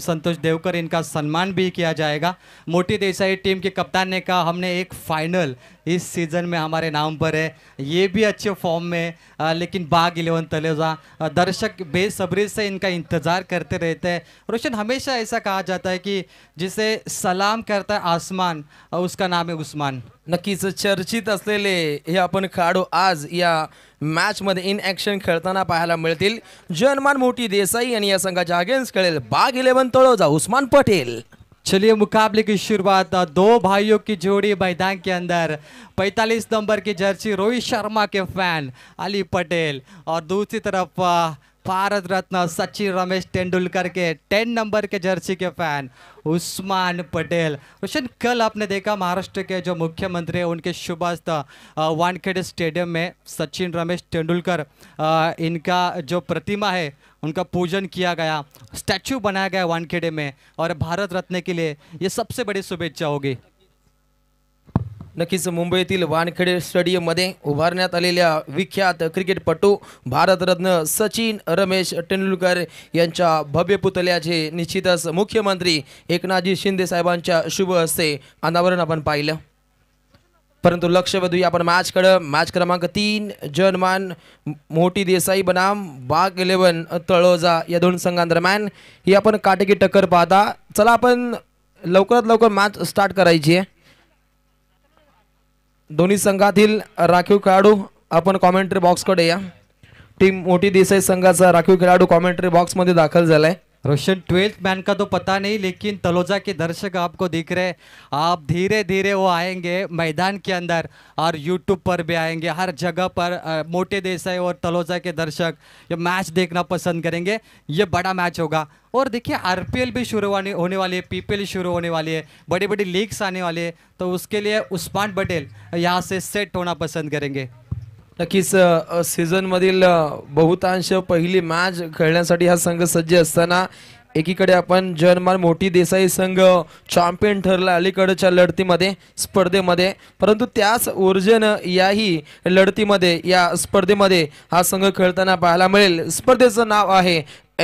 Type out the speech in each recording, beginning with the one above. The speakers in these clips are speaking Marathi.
संतोष देवकर इनका सम्मान भी किया जाएगा मोटी देसाई टीम के कप्तान ने कहा हमने एक फाइनल इस सीज़न में हमारे नाम पर है ये भी अच्छे फॉर्म में आ, लेकिन बाग इलेवन तलेजा दर्शक बेसब्री से इनका इंतज़ार करते रहते हैं रोशन हमेशा ऐसा कहा जाता है कि जिसे सलाम करता है आसमान उसका नाम है उस्मान नक्की चर्चित असलेले हे आपण आज या मॅचमध्ये इन ॲक्शन खेळताना पाहायला मिळतील जनमान मोठी देसाई आणि या संघाच्या अगेन्स्ट खेळेल बाग इलेवन तळोजा उस्मान पटेल चलिए मुकाबले की शुरुआत दो भाइयों की जोड़ी मैदान के अंदर 45 नंबर की जर्सी रोहित शर्मा के फैन अली पटेल और दूसरी तरफ भारत रत्न सचिन रमेश तेंदुलकर के टेन नंबर के जर्सी के फैन उस्मान पटेल रोशन कल आपने देखा महाराष्ट्र के जो मुख्यमंत्री हैं उनके शुभास्त वानखेड़े स्टेडियम में सचिन रमेश तेंदुलकर इनका जो प्रतिमा है उनका पूजन किया गया स्टैचू बनाया गया वानखेड़े में और भारत रत्न के लिए ये सबसे बड़ी शुभेच्छा होगी नक्कीच मुंबईतील वानखेडे स्टेडियममध्ये उभारण्यात आलेल्या विख्यात क्रिकेटपटू भारतरत्न सचिन रमेश तेंडुलकर यांच्या भव्य पुतळ्याचे निश्चितच मुख्यमंत्री एकनाथजी शिंदे साहेबांच्या शुभ हस्ते अनावरण आपण पाहिलं परंतु लक्ष वेधूया आपण मॅचकडं मॅच क्रमांक तीन जनमान मोठी देसाई बनाम बाग इलेवन तळोजा या दोन संघांदरम्यान ही आपण काटेकी टक्कर पाहता चला आपण लवकरात लवकर मॅच स्टार्ट करायची आहे दोन्ही संघातील राखीव खेळाडू आपण कॉमेंट्री बॉक्सकडे या टीम मोठी देसाई संघाचा राखीव खेळाडू कॉमेंट्री बॉक्समध्ये दाखल झाला आहे रोशन ट्वेल्थ मैन का तो पता नहीं लेकिन तलोजा के दर्शक आपको दिख रहे आप धीरे धीरे वो आएंगे मैदान के अंदर और यूट्यूब पर भी आएंगे हर जगह पर आ, मोटे देसाई और तलोजा के दर्शक ये मैच देखना पसंद करेंगे ये बड़ा मैच होगा और देखिए आरपीएल भी शुरू होने वाली है पीपीएल शुरू होने वाली है बड़ी बड़ी लीग्स आने वाली है तो उसके लिए उस्मान पटेल यहाँ से सेट होना पसंद करेंगे नक्कीच सीझन मधील बहुतांश पहिली मॅच खेळण्यासाठी हा संघ सज्ज असताना एकीकडे आपण जनमान मोठी देसाई संघ चॅम्पियन ठरला अलीकडच्या लढतीमध्ये स्पर्धेमध्ये परंतु त्याच ऊर्जेनं याही लढतीमध्ये या स्पर्धेमध्ये हा संघ खेळताना पाहायला मिळेल स्पर्धेचं नाव आहे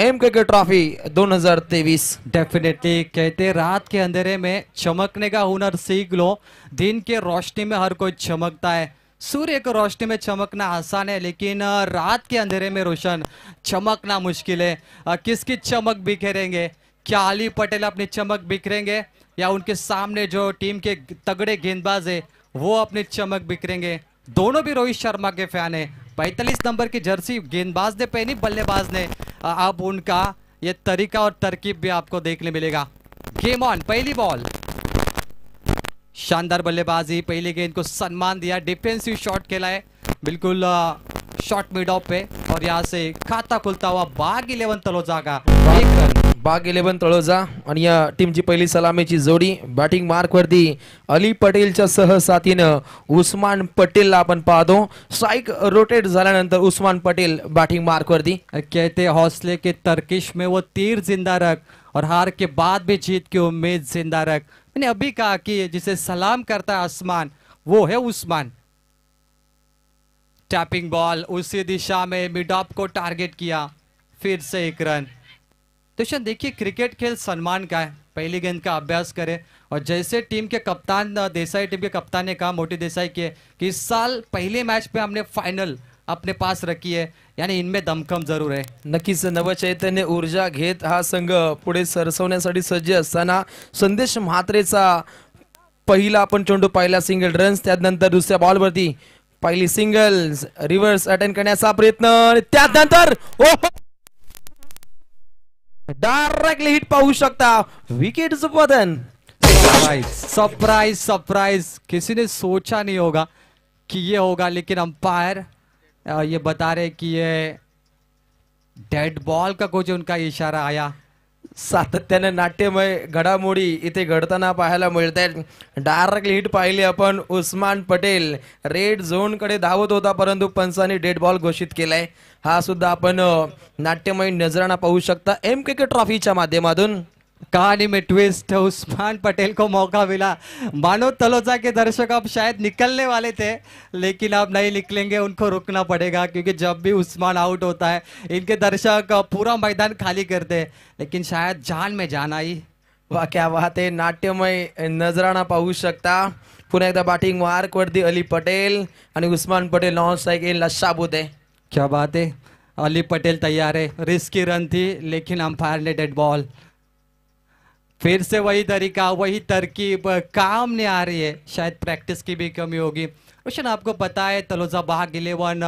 एम के के ट्रॉफी दोन हजार तेवीस डेफिनेटली कहते रात के अंधेरे में चमकने का हुनर सीख लो दिन के रोशनी में हर कोई चमकता है सूर्य को रोशनी में चमकना आसान है लेकिन रात के अंधेरे में रोशन चमकना मुश्किल है किसकी चमक बिखेरेंगे क्या अली पटेल अपनी चमक बिखरेंगे या उनके सामने जो टीम के तगड़े गेंदबाज है वो अपनी चमक बिखरेंगे दोनों भी रोहित शर्मा के फैन है पैंतालीस नंबर की जर्सी गेंदबाज ने पहनी बल्लेबाज ने अब उनका ये तरीका और तरकीब भी आपको देखने मिलेगा गेम ऑन पहली बॉल शानदार बल्लेबाजी पहिले गेंद को सन्मान दिया डिफेंसिव शॉट खेला है बिल्कुल शॉट मिड ऑफ पे और यहाँ से खाता खुलता हुआ बाग इलेवन तलोजा का बाग इलेवन तळोजा आणि या टीमची पहिली सलामीची जोडी बॅटिंग मार्क वरती अली पटेलच्या सहसाथीनं उस्मान पटेलला आपण पाहतो स्ट्राईक रोटेट झाल्यानंतर उस्मान पटेल बॅटिंग मार्क वरती कहते हौसले के तर्किश में वो तीर जिंदा रख और हार के बाद भी जीत के उम्मीद जिंदा रख मैंने अभी कहा कि जिसे सलाम करता है आसमान वो है उस्मान टैपिंग बॉल उसी दिशा में मिड ऑफ को टारगेट किया फिर से एक रन तो शन देखिए क्रिकेट खेल सम्मान का है पहली गेंद का अभ्यास करें और जैसे टीम के कप्तान देसाई टीम के कप्तान ने कहा मोटी देसाई के कि इस साल पहले मैच पे हमने फाइनल अपने पास रखी है यानी इनमें दमखम जरूर आहे नक्कीच नवचैतन्य ऊर्जा घेत हा संघ पुढे सरसवण्यासाठी सज्ज असताना संदेश म्हात्रेचा पहिला आपण चेंडू पहिला सिंगल रन्स त्यानंतर दुसऱ्या बॉलवरती पहिली सिंगल रिवर्स अटेंड करण्याचा प्रयत्न त्यानंतर ओ डायरेक्टली हिट पाहू शकता विकेट पतन सरप्राइज सरप्राइज किसी ने सोचा नहीं होगा कि ये होगा लेकिन अंपायर ये बता रहे कि ये डेड बॉल का कुछ उनका इशारा आया सातत्याने नाट्यमय घडामोडी इथे घडताना पाहायला मिळत आहेत डायरेक्ट हिट पाहिले आपण उस्मान पटेल रेड झोनकडे धावत होता परंतु पंचाने डेड बॉल घोषित केलाय हा सुद्धा आपण नाट्यमय नजराणा पाहू शकता एम के के ट्रॉफीच्या माध्यमातून कहानी में ट्विस्ट उस्मान पटेल को मौका मिला मानो तलोजा के दर्शक अब शायद निकलने वाले थे लेकिन अब नहीं निकलेंगे उनको रुकना पड़ेगा क्योंकि जब भी उस्मान आउट होता है इनके दर्शक पूरा मैदान खाली करते लेकिन शायद जान में जान आई वाह क्या वाहते आहे नाट्यमय नजराणा पाहू शकता पुन्हा एकदा कर दी अली पटेल उस्मान पटेल नॉन साइकिल शाबूत आहे क्या बात है अली पटेल तैयार है रिस्की रन थी लेकिन अंपायर ने डेड बॉल फिर से वही तरीका वही तरकीब काम नहीं आ रही है शायद प्रैक्टिस की भी कमी होगी रोशन आपको पता है तलोजा बाग इलेवन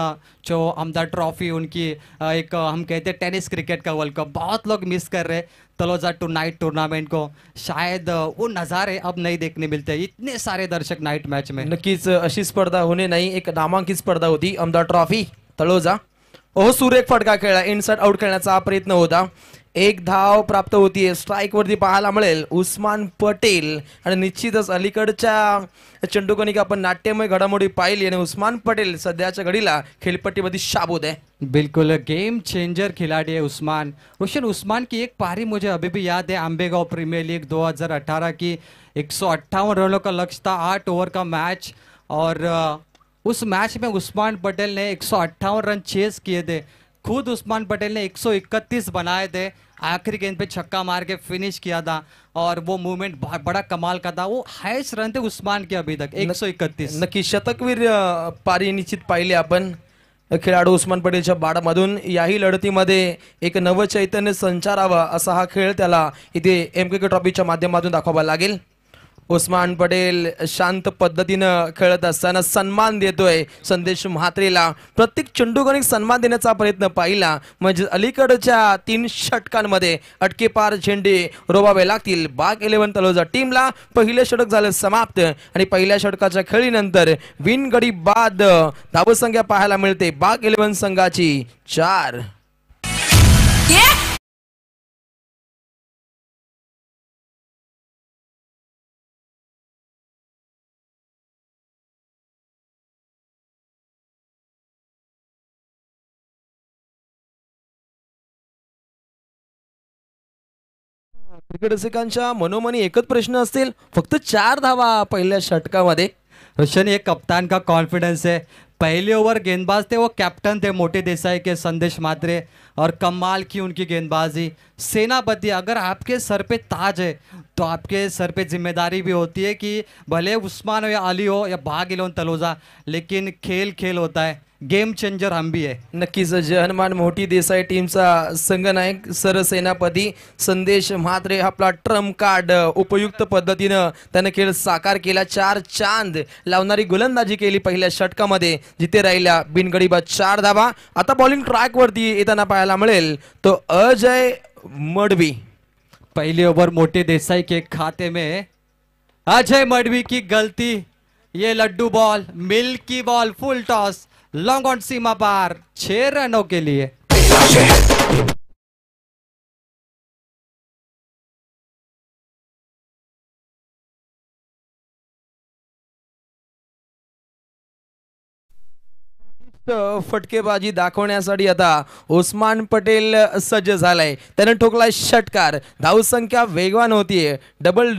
जो हमदा ट्रॉफी उनकी एक हम कहते हैं टेनिस क्रिकेट का वर्ल्ड कप बहुत लोग मिस कर रहे तलोजा टू नाइट टूर्नामेंट को शायद वो नज़ारे अब नहीं देखने मिलते इतने सारे दर्शक नाइट मैच में नक्कीच अशी स्पर्धा होने नहीं एक नामांकित स्पर्धा होती अहमदा ट्रॉफी तलोजा ओह सूर्य फटका खेला इनसाइड आउट खेलना प्रयत्न होता एक धाव प्राप्त होती है वरती पाहायला मिळेल उस्मान पटेल आणि निश्चितच अलीकडच्या का आपण नाट्यमय घडामोडी पाहिली आणि उस्मान पटेल सध्याच्या घडीला खेळपट्टीमध्ये शाबूत आहे बिल्कुल गेम चेंजर खिलाड़ी है उस्मान रोशन उस्मान की एक पारी मुझे अभी भी याद है आम्बेगांव प्रीमियर लीग 2018 की एक रनों का लक्ष्य था आठ ओवर का मैच और उस मैच में उस्मान पटेल ने एक रन चेस किए थे खुद उस्मान पटेल ने 131 बनाए थे आखिरी गेंद पे छक्का मार के फिनिश किया था और वो मूवमेंट बड़ा कमाल का था वो हायस्ट रन थे उस्मान के अभी तक 131 नक्की शतकवीर पारी निश्चित पाहिले आपण खेळाडू उस्मान पटेलच्या बाडमधून याही लढतीमध्ये एक नवचैतन्य संचारावा असा हा खेळ त्याला इथे एम के ट्रॉफीच्या माध्यमातून दाखवावा लागेल उस्मान पटेल शांत पद्धतीनं खेळत असताना सन्मान देतोय संदेश म्हात्रेला प्रत्येक चेंडूगणिक सन्मान देण्याचा प्रयत्न पाहिला म्हणजे अलीकडच्या तीन षटकांमध्ये अटकेपार झेंडे रोबावे लागतील बाग इलेव्हन तलोजा टीमला पहिले षटक झालं समाप्त आणि पहिल्या षटकाच्या खेळीनंतर विनगडी बाद धावसंख्या पाहायला मिळते बाग इलेव्हन संघाची चार क्रिकेट रसिकांच्या मनोमनी एकच प्रश्न असतील फक्त चार धावा पहिल्या षटकामध्ये रशन एक कप्तान का कॉन्फिडेंस है पहले ओवर गेंदबाज थे वो कैप्टन थे मोटे देसाई के संदेश मात्रे और कमाल की उनकी गेंदबाजी सेनापति अगर आपके सर पे ताज है तो आपके सर पे जिम्मेदारी भी होती है कि भले उस्मान हो या अली हो या भागिलोन तलोजा लेकिन खेल खेल होता है गेम चेंजर आंबी आहे नक्कीच जहनमान मोठी देसाई टीमचा संघनायक सरसेनापती संदेश म्हात्रे आपला ट्रम्प कार्ड उपयुक्त पद्धतीनं त्यानं खेळ साकार केला चार चांद लावणारी गोलंदाजी केली पहिल्या षटकामध्ये जिथे राहिल्या बिनगडीबा चार धाबा आता बॉलिंग ट्रॅकवरती येताना पाहायला मिळेल तो अजय मडवी पहिली ओव्हर मोठे देसाई के खाते मे अजय मडवी की गलती ये लड्डू ball milky ball full toss long on सीमा पार छह रनों के लिए फटकेबाजी दाखवण्यासाठी आता उस्मान पटेल सज्ज झालाय त्याने ठोकला षटकार धावसंख्या वेगवान होतीये डबल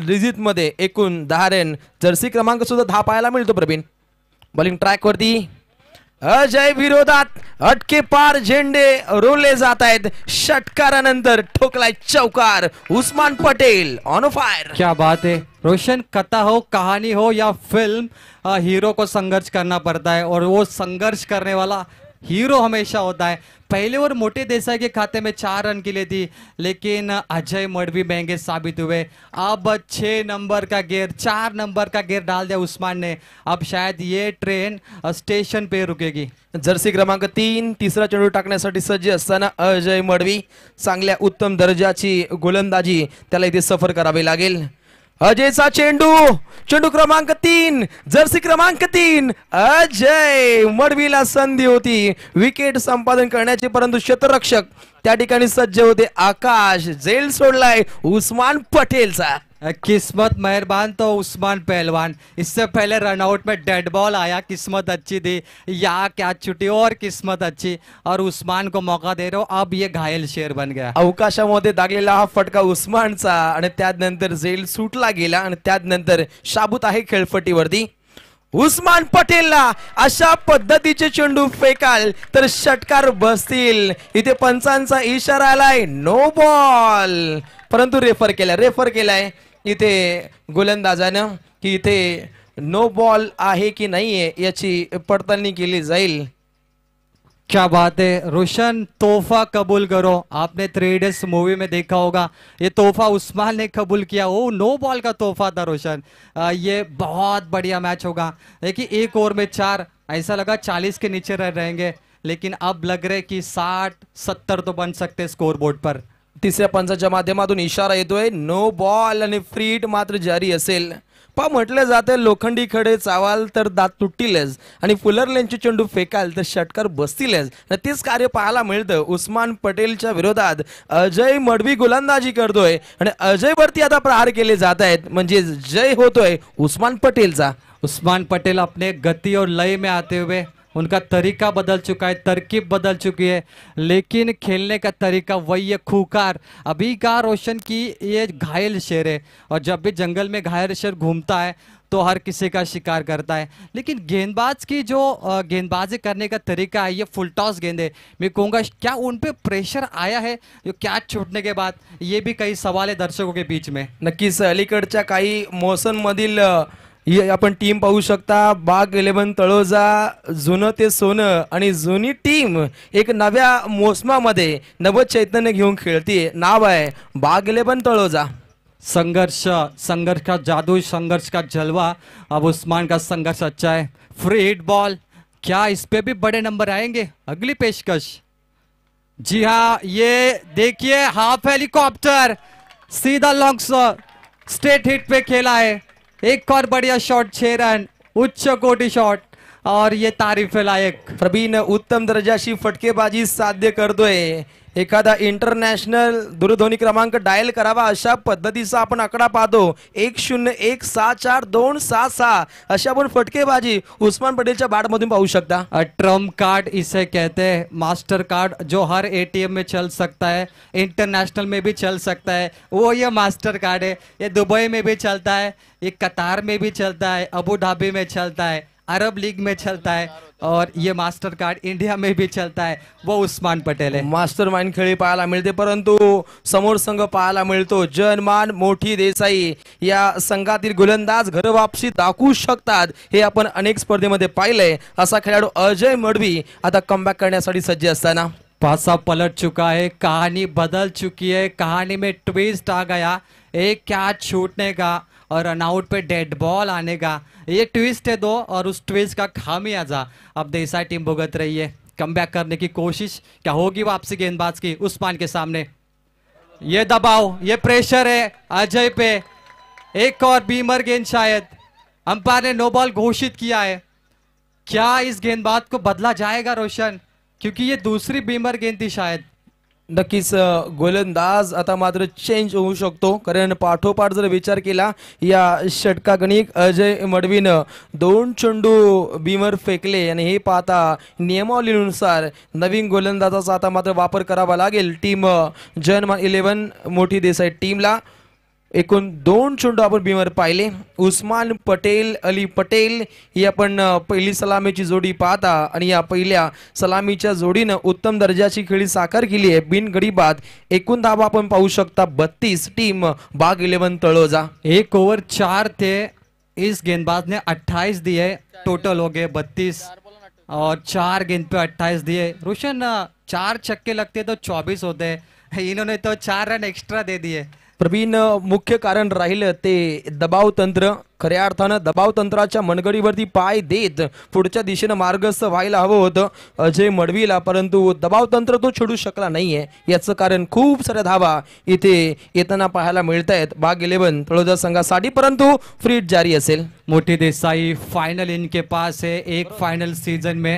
मध्ये एकूण दहा रन जर्सी क्रमांक सुद्धा धा पाहायला मिळतो प्रवीण बॉलिंग ट्रॅकवरती अजय विरोधात अटके पार झेंडे रोले जात आहेत षटकारानंतर ठोकलाय चौकार उस्मान पटेल ऑन फायर क्या बात है रोशन कथा हो कहानी हो या फिल्म हीरो को संघर्ष करना पड़ता है और वो संघर्ष करने वाला हीरो हमेशा होता है पहले और मोटे देसाई के खाते में चार रन के लिए थी लेकिन अजय मडवी महंगे साबित हुए अब छः नंबर का गेयर चार नंबर का गेयर डाल दिया उस्मान ने अब शायद ये ट्रेन स्टेशन पे रुकेगी जर्सी क्रमांक तीन तिसरा चेंडू टाकण्यासाठी सज्ज असताना अजय मडवी चांगल्या उत्तम दर्जाची गोलंदाजी त्याला इथे सफर करावी लागेल अजयचा चेंडू चेंडू क्रमांक तीन जर्सी क्रमांक तीन अजय मडवीला संधी होती विकेट संपादन करण्याचे परंतु क्षेत्ररक्षक त्या ठिकाणी सज्ज होते आकाश जेल सोडलाय उस्मान पटेलचा किस्मत मेहरबान तो उस्मान पहलवान इससे पहले रनआउट में डेड बॉल आया किस्मत अच्छी थी या क्या छुट्टी और किस्मत अच्छी और उस्मान को मौका दे रहे हो अब ये घायल शेर बन गया अवकाशामध्ये दागलेला हा फटका उस्मानचा आणि त्यानंतर झेल सुटला गेला आणि त्यानंतर शाबूत आहे खेळपट्टीवरती उस्मान पटेलला अशा पद्धतीचे चेंडू फेकाल तर षटकार बसतील इथे पंचांचा इशारा आलाय नो बॉल परंतु रेफर केलाय रेफर केलाय इतने गोलंदाजान कि इतने नो बॉल आहे की है आहे याची के लिए जाईल क्या बात है रोशन तोहफा कबूल करो आपने थ्री इडियट्स मूवी में देखा होगा ये तोहफा उस्मान ने कबूल किया वो नो बॉल का तोहफा था रोशन आ, ये बहुत बढ़िया मैच होगा देखिए एक ओवर में चार ऐसा लगा चालीस के नीचे रह रहेंगे लेकिन अब लग रहे कि साठ सत्तर तो बन सकते स्कोर बोर्ड पर तिसऱ्या पंचाच्या माध्यमातून इशारा येतोय नो बॉल आणि फ्रीट मात्र जारी असेल पा म्हटलं जाते लोखंडी खडे चावाल तर दात तुटतीलच आणि फुलरलेनचे चेंडू फेकाल तर षटकर बसतीलच तेच कार्य पाहायला मिळतं उस्मान पटेलच्या विरोधात अजय मडवी गोलंदाजी करतोय आणि अजयवरती आता प्रहार केले जात आहेत म्हणजे जय होतोय उस्मान पटेलचा उस्मान पटेल आपले गती और लय में आते हुए उनका तरीका बदल चुका है तरकीब बदल चुकी है लेकिन खेलने का तरीका वही है खूकार अभी का रोशन की ये घायल शेर है और जब भी जंगल में घायल शेर घूमता है तो हर किसी का शिकार करता है लेकिन गेंदबाज की जो गेंदबाजी करने का तरीका है ये फुल टॉस गेंद है मैं कहूँगा क्या उन पर प्रेशर आया है जो कैच छूटने के बाद ये भी कई सवाल है दर्शकों के बीच में नक्की नक्कीच अलीकडच्या मौसम मदिल आपण टीम पाहू शकता बाग इलेव्हन तळोजा जुनं ते सोनं आणि जुनी टीम एक नव्या मोसमामध्ये नवं चैतन्य घेऊन खेळते नाव आहे बाग इलेव्हन तळोजा संघर्ष संघर्ष का जादू संघर्ष का जलवा अब उस्मान का संघर्ष अच्छा है फ्री हिट बॉल क्या इस पे भी बड़े नंबर आएंगे अगली पेशकश जी हाँ ये देखिए हाफ हेलीकॉप्टर सीधा लॉन्ग स्टेट हिट पे खेला है एक और बढ़िया शॉट छह रन उच्च कोटि शॉट और ये तारीफ लायक प्रवीण उत्तम दर्जाशी फटकेबाजी साध्य करतोय एखादा इंटरनॅशनल दूरध्वनी क्रमांक डायल करावा अशा पद्धतीचा आपण आकडा पाहतो एक शून्य एक सहा चार दोन सहा सहा अशी आपण फटकेबाजी उस्मान पटेलच्या मधून पाहू शकता ट्रम्प कार्ड इसे कहते मास्टर कार्ड जो हर एटीएम में चल सकता है इंटरनेशनल में भी चल सकता है वो ये मास्टर कार्ड है ये दुबई में भी चलता है ये कतार में भी चलता है अबू धाबी में चलता है अरब लीग में चलता है और ये मास्टर कार्ड इंडिया में भी चलता है वो उस्मान पटेल है मास्टर माइंड खेल पाहायला मिळते परंतु समोर संघ पाहायला मिळतो जनमान मोठी देसाई या संघातील गोलंदाज घरवापशी दाखवू शकतात हे आपण अनेक स्पर्धेमध्ये पाहिलंय असा खेळाडू अजय मडवी आता कमबॅक करण्यासाठी सज्ज असताना पासा पलट चुका है कहानी बदल चुकी है कहानी में ट्विस्ट आ गया एक क्या छूटने का और रनआउट पे डेड बॉल आने का ये ट्विस्ट है दो और उस ट्विस्ट का खामियाजा अब देसाई टीम भुगत रही है कम करने की कोशिश क्या होगी वापसी गेंदबाज की उस्मान के सामने ये दबाव ये प्रेशर है अजय पे एक और बीमर गेंद शायद अंपायर ने नो बॉल घोषित किया है क्या इस गेंदबाज को बदला जाएगा रोशन क्योंकि ये दूसरी बीमर गेंद थी शायद नक्कीच गोलंदाज आता मात्र चेंज होऊ शकतो कारण पाठोपाठ जर विचार केला या षटकागणिक अजय मडवीनं दोन चंडू बीमर फेकले आणि हे पाहता नियमावलीनुसार नवीन गोलंदाजाचा आता मात्र वापर करावा लागेल टीम जनमान इलेव्हन मोठी देसाई टीमला एकूण दोन चेंडू आपण बीमर पाहिले उस्मान पटेल अली पटेल ही आपण पहिली सलामीची जोडी पाहता आणि या पहिल्या सलामीच्या जोडीनं उत्तम दर्जाची खेळी साकार केली आहे बिनगडी बाद एकूण धाबा आपण पाहू शकता बत्तीस टीम बाग इलेव्हन तळोजा एक ओव्हर चार ते इस गेंदबाज ने 28 दिए टोटल हो गए 32 और चार गेंद पे 28 दिए रोशन चार छक्के लगते तो 24 होते इन्होंने तो चार रन एक्स्ट्रा दे दिए प्रवीण मुख्य कारण राहिलं ते दबाव तंत्र खऱ्या अर्थानं दबावतंत्राच्या मनगडीवरती पाय देत पुढच्या दिशेनं मार्गस्थ व्हायला हवं होतं अजय मडवीला परंतु तंत्र तो छेडू शकला नाहीये याचं कारण खूप साऱ्या धावा इथे येताना पाहायला मिळत आहेत बाग इलेव्हन तळोजा संघासाठी परंतु फ्रीट जारी असेल मोठी देसाई फायनल इनके पास है एक फायनल सीजन में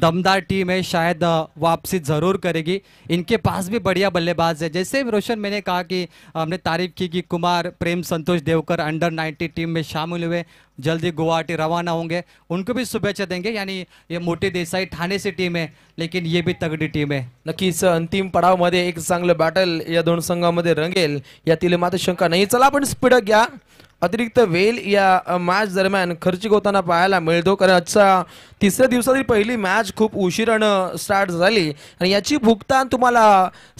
दमदार टीम है शायद वापसी ज़रूर करेगी इनके पास भी बढ़िया बल्लेबाज है जैसे रोशन मैंने कहा कि हमने तारीफ की की कुमार प्रेम संतोष देवकर अंडर 90 टीम में शामिल हुए जल्दी गुवाहाटी रवाना होंगे उनको भी शुभेच्छा देंगे यानी ये मोठे देसाई से टीम आहे लेकिन ये भी तगडी टीम आहे नक्कीच अंतिम पडावमध्ये एक चांगलं बॅटल या दोन संघामध्ये रंगेल यातील मात्र शंका नाही चला आपण स्पीड घ्या अतिरिक्त वेल या मॅच दरम्यान खर्चिक होताना पाहायला मिळतो कारण आजच्या तिसऱ्या दिवसातील पहिली मॅच खूप उशिरानं स्टार्ट झाली आणि याची भुगतान तुम्हाला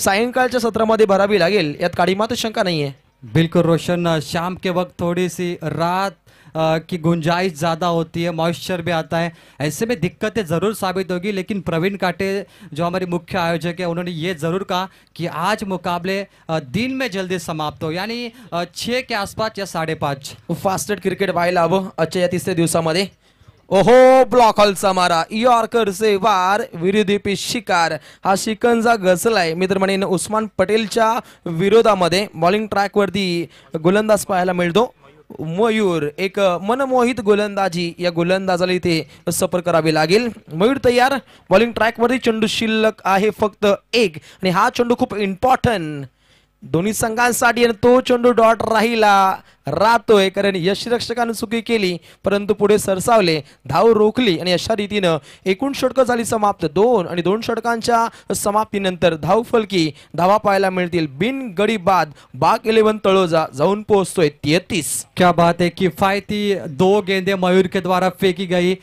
सायंकाळच्या सत्रामध्ये भरावी लागेल यात काळी मात्र शंका नाही आहे बिल्कुल रोशन शाम के वक्त थोड़ी सी रात की गुंजाइश ज़्यादा होती है मॉइस्चर भी आता है ऐसे में दिक्कतें ज़रूर साबित होगी लेकिन प्रवीण काटे जो हमारे मुख्य आयोजक है उन्होंने ये ज़रूर कहा कि आज मुकाबले दिन में जल्दी समाप्त हो यानी छः के आसपास या साढ़े पाँच फास्टेड क्रिकेट वाइल अब अच्छे या तिसऱ्या दिवसामध्ये ओहो ब्लॉक हॉलचा मारा यॉर्करचे वार विरोधी शिकार हा शिकंजा घसलाय मित्र म्हणेन उस्मान पटेलच्या विरोधामध्ये बॉलिंग ट्रॅकवरती गोलंदाज पाहायला मिळतो मयूर एक मनमोहित गोलंदाजी या गोलंदाजाला इथे सफर करावी लागेल मयूर तयार बॉलिंग ट्रॅकवरती चेंडू शिल्लक आहे फक्त एक आणि हा चेंडू खूप इम्पॉर्टंट दोन्ही संघांसाठी आणि तो चेंडू डॉट राहिला राहतोय कारण यशरक्षकानं चुकी केली परंतु पुढे सरसावले धाव रोखली आणि अशा रीतीनं एकूण षटकं झाली समाप्त दोन आणि दोन षटकांच्या समाप्तीनंतर धाव फलकी धावा पाहायला मिळतील बिन गडी बाद बाग इलेव्हन तळोजा जाऊन पोहोचतोय तेहतीस क्या बात है किफायती दो गेंदे मयूर के द्वारा फेंकी गई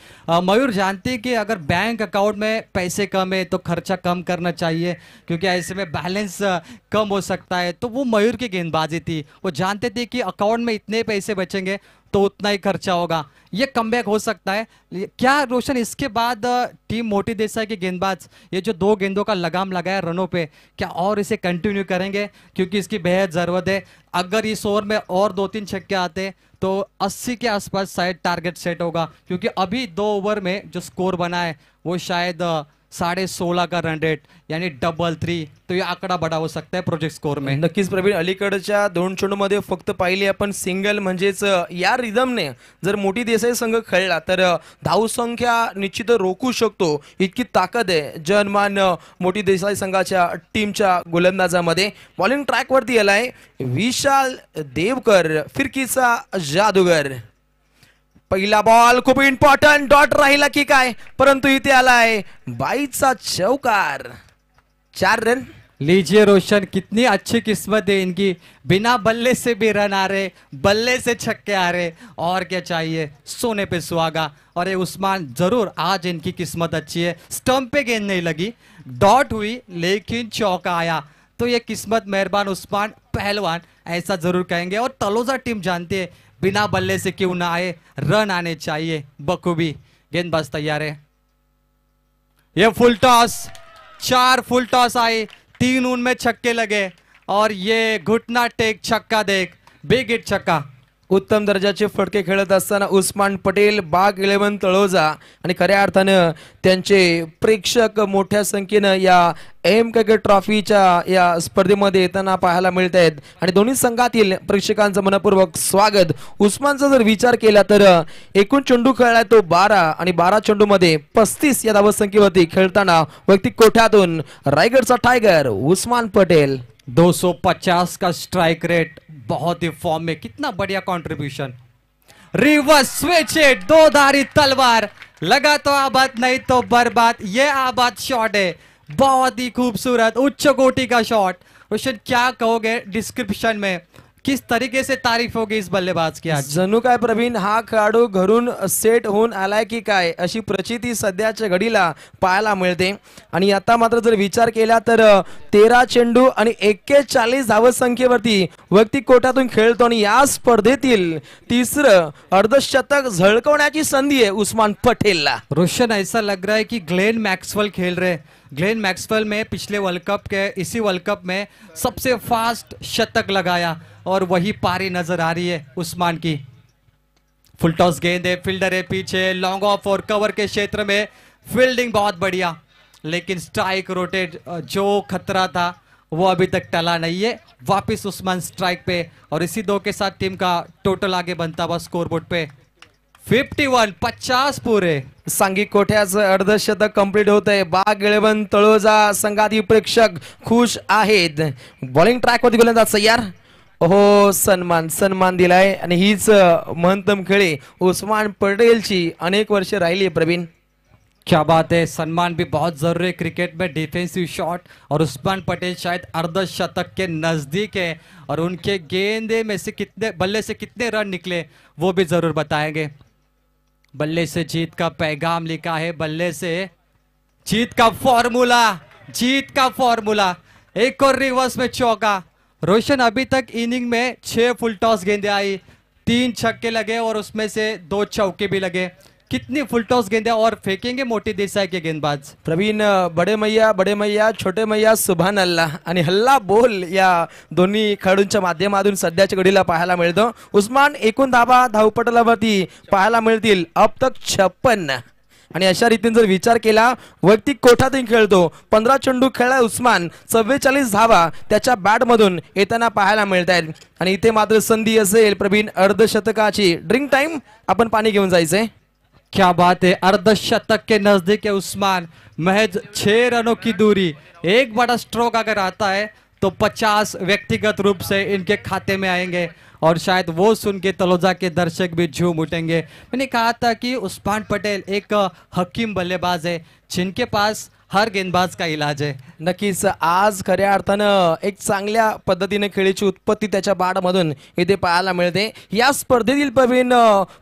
मयूर जानते की अगर बँक अकाउंट में पैसे कम है तो खर्चा कम करना चाहिए क्योंकि ऐसे में बैलेंस कम हो सकता है तो वो मयूर की गेंदबाजी थी वो जानते थे कि अकाउंट में में इतने पैसे बचेंगे तो उतना ही खर्चा होगा ये कम हो सकता है क्या रोशन इसके बाद टीम मोटी देसाई के गेंदबाज ये जो दो गेंदों का लगाम लगाया रनों पे क्या और इसे कंटिन्यू करेंगे क्योंकि इसकी बेहद ज़रूरत है अगर इस ओवर में और दो तीन छक्के आते तो 80 के आसपास शायद टारगेट सेट होगा क्योंकि अभी दो ओवर में जो स्कोर बना है वो शायद साढ़े सोलह का रन रेट यानी डबल थ्री तो ये आकडा बडा हो सकता है प्रोजेक्ट स्कोर में नक्कीच प्रवीण अलीकडच्या दोन चेडू फक्त पाहिले आपण सिंगल म्हणजेच या रिदमने जर मोठी देसाई संघ खेळला तर धावसंख्या निश्चित रोखू शकतो इतकी ताकद आहे जनमान मोठी देसाई संघाच्या टीमच्या गोलंदाजामध्ये बॉलिंग ट्रॅकवरती आलाय विशाल देवकर फिरकीचा जादूगर पहला बॉल खूब इम्पॉर्टंट डॉट राहिला की काय परंतु इथे आलाय बाईचा चौकार चार रन लीजिए रोशन कितनी अच्छी किस्मत है इनकी बिना बल्ले से भी रन आ रहे बल्ले से छक्के आ रहे और क्या चाहिए सोने पे सुहागा और ये उस्मान जरूर आज इनकी किस्मत अच्छी है स्टंप पे गेंद नहीं लगी डॉट हुई लेकिन चौका आया तो ये किस्मत मेहरबान उस्मान पहलवान ऐसा जरूर कहेंगे और तलोजा टीम जानती है बिना बल्ले से क्यों ना आए रन आने चाहिए बखूबी गेंदबाज तैयार है ये फुल टॉस चार फुल टॉस आए तीन उनमें छक्के लगे और ये घुटना टेक छक्का देख बिग इट छक्का उत्तम दर्जाचे फटके खेळत असताना उस्मान पटेल बाग इलेवन तळोजा आणि खऱ्या अर्थानं त्यांचे प्रेक्षक मोठ्या संख्येनं या एम के ट्रॉफीच्या या स्पर्धेमध्ये येताना पाहायला मिळत आहेत आणि दोन्ही संघातील प्रेक्षकांचं मनपूर्वक स्वागत उस्मानचा जर विचार केला तर एकूण चेंडू खेळलाय तो बारा आणि बारा चेंडूमध्ये पस्तीस या धावसंख्येवरती खेळताना वैयक्तिक कोठ्यातून रायगडचा टायगर उस्मान पटेल 250 का स्ट्राइक रेट बहुत ही फॉर्म में कितना बढ़िया कंट्रीब्यूशन रिवर्स स्विच हिट दो धारी तलवार लगा तो आबाद नहीं तो बर्बाद ये आबाद शॉट है बहुत ही खूबसूरत उच्च कोटि का शॉट क्वेश्चन क्या कहोगे डिस्क्रिप्शन में किस तरीके से तारीफ होगी इस बल्लेबाज की आज जणू काय प्रवीण हा खेळाडू घरून सेट होऊन आलाय की काय अशी प्रचिती सध्याच्या घडीला पाहायला मिळते आणि आता मात्र जर विचार केला तर तेरा चेंडू आणि एक्केचाळीस धावसंख्येवरती व्यक्ती कोटातून खेळतो आणि या स्पर्धेतील तिसरं अर्धशतक झळकवण्याची संधी आहे उस्मान पटेलला रोशन ऐसा लग रहा है की ग्लेन मॅक्सवल खेळ रहे ग्लेन मैक्सवेल में पिछले वर्ल्ड कप के इसी वर्ल्ड कप में सबसे फास्ट शतक लगाया और वही पारी नजर आ रही है उस्मान की फुल टॉस गेंद है फील्डर है पीछे लॉन्ग ऑफ और कवर के क्षेत्र में फील्डिंग बहुत बढ़िया लेकिन स्ट्राइक रोटेट जो खतरा था वो अभी तक टला नहीं है वापस उस्मान स्ट्राइक पे और इसी दो के साथ टीम का टोटल आगे बनता हुआ स्कोरबोर्ड पे फिफ्टी वन पचास पुरे सांगिक कोठ्याचं अर्धशतक कंप्लीट होत आहे बाग इलेवन तळोजा संघादी प्रेक्षक खुश आहेत बॉलिंग ट्रॅकवरती गोलंदाज यार हो सन्मान सन्मान दिलाय आणि हीच महंतम खेळी उस्मान पटेलची अनेक वर्ष राहिली प्रवीण क्या बात है सन्मान भी बहुत ज़रूरी आहे क्रिकेट में डिफेन्सिव्ह शॉट और उस्मान पटेल शायद अर्धशतक के नज़दीक है और उनके गेंदे में से कितने बल्ले से कितने रन निकले वो भी ज़रूर बताएंगे बल्ले से जीत का पैगाम लिखा है बल्ले से जीत का फॉर्मूला जीत का फॉर्मूला एक और रिवर्स में चौका रोशन अभी तक इनिंग में छह फुल टॉस गेंदे आई तीन छक्के लगे और उसमें से दो चौके भी लगे कितनी फुल टॉस है और फेंकेंगे मोटी देसाई के गेंदबाज प्रवीण बडे मैया बडे मैया छोटे मैया सुभान अल्लाह आणि हल्ला बोल या दोन्ही खेळाडूंच्या माध्यमातून सध्याच्या घडीला पाहायला मिळतो उस्मान एकूण धाबा धावपटलावरती पाहायला मिळतील अब तक छप्पन आणि अशा रीतीने जर विचार केला वैयक्तिक कोठातही खेळतो पंधरा चेंडू खेळला उस्मान चव्वेचाळीस धावा त्याच्या बॅटमधून येताना पाहायला मिळत आहेत आणि इथे मात्र संधी असेल प्रवीण अर्धशतकाची ड्रिंक टाईम आपण पाणी घेऊन जायचंय क्या बात है अर्धशतक के नजदीक है उस्मान महज छह रनों की दूरी एक बड़ा स्ट्रोक अगर आता है तो 50 व्यक्तिगत रूप से इनके खाते में आएंगे और शायद वो सुन के तलोजा के दर्शक भी झूम उठेंगे मैंने कहा था कि उस्मान पटेल एक हकीम बल्लेबाज है जिनके पास हर गेंदबाज का इलाज आहे नक्कीच आज खऱ्या अर्थानं एक चांगल्या पद्धतीने खेळीची उत्पत्ती त्याच्या बाडमधून इथे पाहायला मिळते या स्पर्धेतील प्रवीण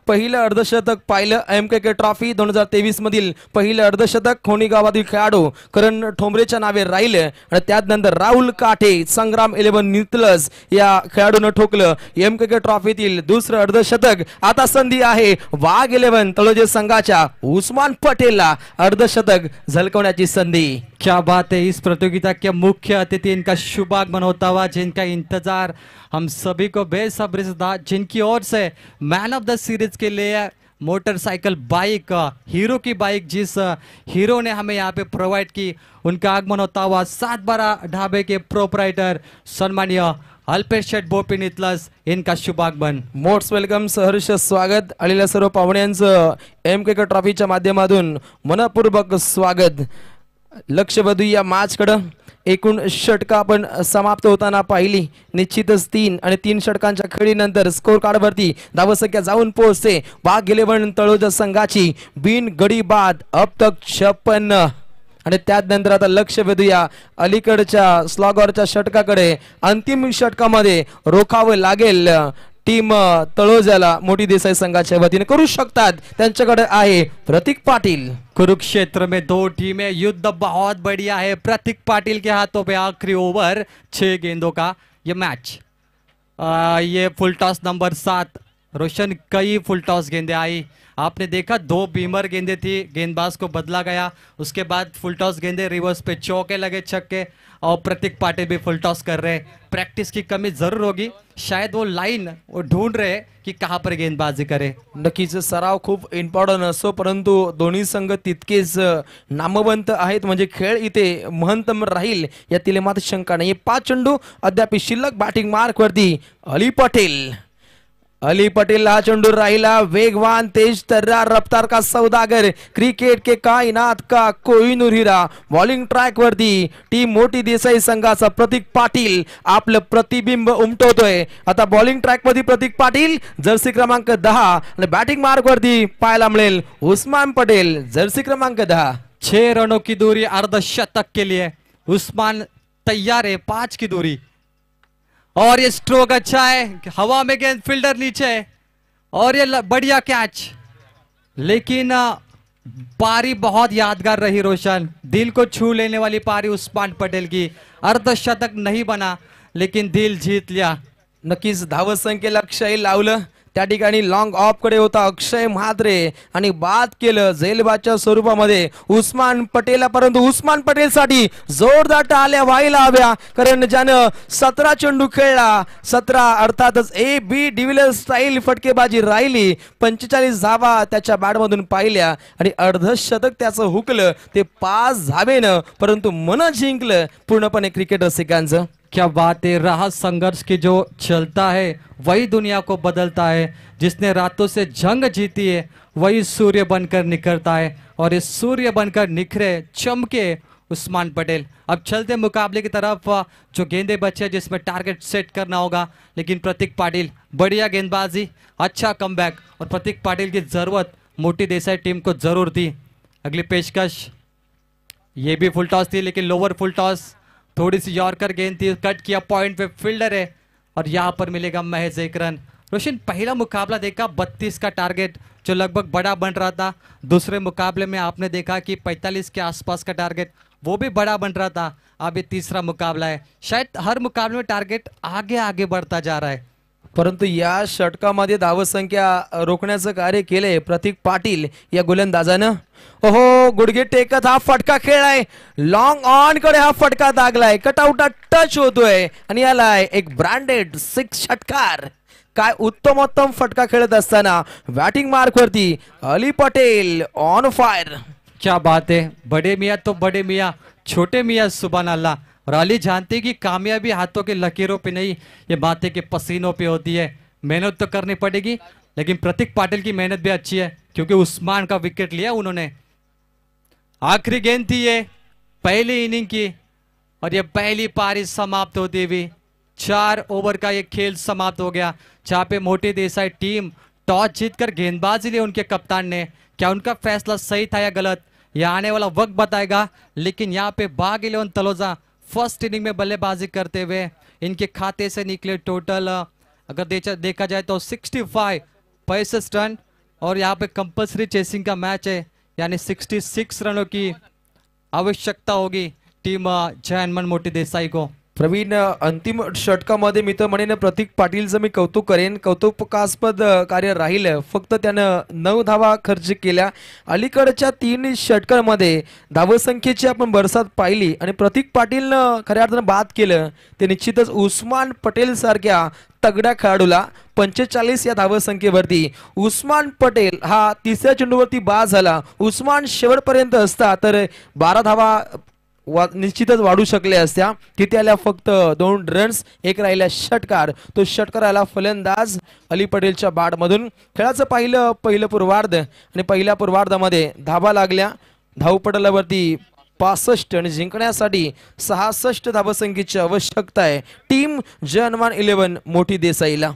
पहिलं अर्धशतक पाहिलं एम के के ट्रॉफी दोन हजार तेवीस मधील पहिलं अर्धशतक खोणी गावातील खेळाडू करण ठोंबरेच्या नावे राहिले आणि त्यानंतर राहुल काठे संग्राम इलेव्हन नितलस या खेळाडूनं ठोकलं एम के के ट्रॉफीतील दुसरं अर्धशतक आता संधी आहे वाघ इलेव्हन तळोजे संघाच्या उस्मान पटेलला अर्धशतक पदक झलकवण्याची संधि क्या बात है इस प्रतियोगिता के मुख्य अतिथि इनका शुभागमन होता हुआ जिनका इंतजार हम सभी को बेसब्री से था जिनकी ओर से मैन ऑफ द सीरीज के लिए मोटरसाइकिल बाइक हीरो की बाइक जिस हीरो ने हमें यहाँ पे प्रोवाइड की उनका आगमन होता हुआ सात बारह ढाबे के प्रोपराइटर सन्मान्य अल्पेश शेट बोपिन शुभ इनका शुभागमन मोस्ट वेलकम सहर्ष स्वागत आलेल्या सर्व पाहुण्यांचं एम के ट्रॉफीच्या माध्यमातून मनपूर्वक स्वागत लक्ष या मॅचकडं एकूण षटकं आपण समाप्त होताना पाहिली निश्चितच तीन आणि तीन षटकांच्या खेळीनंतर स्कोर कार्डवरती धावसंख्या जाऊन पोहोचते वाघ इलेव्हन तळोजा संघाची बिन गडी बाद अब तक छप्पन्न आणि त्यानंतर आता लक्ष वेधूया अलीकडच्या स्लॉगॉरच्या षटकाकडे अंतिम षटकामध्ये रोखावं लागेल टीम तलोजाला मोटी देसाई संघा वती करू शकतात आहे प्रतीक पाटिल कुरुक्षेत्र में दो टीमें युद्ध बहुत बढ़िया है प्रतीक पाटिल के हाथों पे आखिरी ओवर छह गेंदों का ये मैच आ, ये फुल टॉस नंबर सात रोशन कई फुल टॉस गेंदे आई आपने देखा दो बीमर गेंदे थी गेंदबाज को बदला गया उसके बाद फुल टॉस गेंदे रिवर्स पे चौके लगे छक्के और प्रतीक पाटे भी फुल टॉस कर रहे हैं प्रैक्टिस की कमी जरूर होगी शायद वो लाईन ढूंढ रहे की कहा पर गेंदबाजी करे नक्कीच सराव खूप इम्पॉर्टंट असतो परंतु दोन्ही संघ तितकेच नामवंत आहेत म्हणजे खेळ इथे महंतम राहील तिला मात्र शंका नाही पाच चेंडू अद्याप शिल्लक बॅटिंग मार्कवरती अली पटेल अली पटेल ला चंडूर राहिला वेगवान तेज तर्रार रफ्तार का सौदागर क्रिकेट के कायनात का कोहिनूर हिरा बॉलिंग ट्रॅक वरती टीम मोठी देसाई संघाचा प्रतीक पाटील आपलं प्रतिबिंब उमटवतोय आता बॉलिंग ट्रॅक मध्ये प्रतीक पाटील जर्सी क्रमांक दहा आणि बॅटिंग मार्ग वरती पाहायला मिळेल उस्मान पटेल जर्सी क्रमांक दहा छे रनो की अर्ध अर्धशतक केली आहे उस्मान तयार आहे पाच की दोरी और ये स्ट्रोक अच्छा है हवा में गेंद फील्डर नीचे है और ये बढ़िया कैच लेकिन पारी बहुत यादगार रही रोशन दिल को छू लेने वाली पारी उस्मान पटेल की अर्धशतक नहीं बना लेकिन दिल जीत लिया नक्कीच धावसंख्येला क्षय लावलं त्या ठिकाणी लॉंग ऑफकडे होता अक्षय म्हात्रे आणि बाद केलं झेलबाच्या स्वरूपामध्ये उस्मान पटेल परंतु उस्मान पटेलसाठी जोरदार टाळ्या व्हायला हव्या कारण ज्यानं सतरा चेंडू खेळला सतरा अर्थातच ए बी डिव्हिल स्टाईल फटकेबाजी राहिली पंचेचाळीस झाबा त्याच्या बॅटमधून पाहिल्या आणि अर्ध शतक त्याचं हुकलं ते पास झाबेनं परंतु मन जिंकलं पूर्णपणे क्रिकेट रसिकांचं क्या बात है राहत संघर्ष की जो चलता है वही दुनिया को बदलता है जिसने रातों से जंग जीती है वही सूर्य बनकर निखरता है और इस सूर्य बनकर निखरे चमके उस्मान पटेल अब चलते मुकाबले की तरफ जो गेंदे बचे जिसमें टारगेट सेट करना होगा लेकिन प्रतीक पाटिल बढ़िया गेंदबाजी अच्छा कम और प्रतीक पाटिल की ज़रूरत मोटी देसाई टीम को ज़रूर दी अगली पेशकश ये भी फुल टॉस थी लेकिन लोअर फुल टॉस थोड़ी सी यॉर्कर गेंद थी कट किया पॉइंट पे फील्डर है और यहाँ पर मिलेगा महज एक रन रोशन पहला मुकाबला देखा 32 का टारगेट जो लगभग बड़ा बन रहा था दूसरे मुकाबले में आपने देखा कि 45 के आसपास का टारगेट वो भी बड़ा बन रहा था अब ये तीसरा मुकाबला है शायद हर मुकाबले में टारगेट आगे आगे बढ़ता जा रहा है परंतु या षटकामध्ये धावसंख्या रोखण्याचं कार्य केलंय प्रतीक पाटील या गोलंदाजानं ओहो गुडगे टेकत हा फटका खेळलाय लॉंग ऑन कडे हा फटका दागलाय कटआउटा टच होतोय आणि आलाय एक ब्रँडेड सिक्स षटकार काय उत्तमोत्तम फटका खेळत असताना बॅटिंग मार्क वरती अली पटेल ऑन फायर क्या बात आहे बडे मिया तो बडे मिया छोटे मिया सुबान अल्ला और अली जानते कि कामयाबी हाथों के लकीरों पे नहीं ये बातें के पसीनों पे होती है मेहनत तो करनी पड़ेगी लेकिन प्रतीक पाटिल की मेहनत भी अच्छी है क्योंकि उस्मान का विकेट लिया उन्होंने आखिरी गेंद थी ये पहली इनिंग की और ये पहली पारी समाप्त होती हुई चार ओवर का ये खेल समाप्त हो गया जहाँ पे मोटी देसाई टीम टॉस जीतकर गेंदबाजी लिए उनके कप्तान ने क्या उनका फैसला सही था या गलत यह आने वाला वक्त बताएगा लेकिन यहाँ पे बाग इलेवन तलोजा फर्स्ट इनिंग में बल्लेबाजी करते हुए इनके खाते से निकले टोटल अगर देखा जाए तो सिक्सटी फाइव पैंसठ रन और यहाँ पे कंपलसरी चेसिंग का मैच है यानी 66 रनों की आवश्यकता होगी टीम जयनमन मोटी देसाई को प्रवीण अंतिम षटकामध्ये मी तर म्हणेन प्रतीक पाटीलचं मी कौतुक करेन कौतुकास्पद कार्य राहिलं फक्त त्यानं नऊ धावा खर्च केल्या अलीकडच्या तीन षटकांमध्ये धावसंख्येची आपण बरसात पाहिली आणि प्रतीक पाटीलनं खऱ्या अर्थानं बाद केलं ते निश्चितच उस्मान पटेल सारख्या तगड्या खेळाडूला पंचेचाळीस या धावसंख्येवरती उस्मान पटेल हा तिसऱ्या चेंडूवरती बाद झाला उस्मान शेवटपर्यंत असता तर बारा धावा वा निश्चितच वाढू शकले असत्या तिथे आल्या फक्त दोन रन्स एक राहिल्या षटकार तो षटकार आला फलंदाज अली पटेलच्या बाडमधून खेळाचं पाहिलं पहिलं पूर्वार्ध आणि पहिल्या पूर्वार्धामध्ये धाबा लागल्या धावपटलावरती पासष्ट आणि जिंकण्यासाठी सहासष्ट धाबसंख्येची आवश्यकता आहे टीम वन इलेव्हन मोठी देसाईला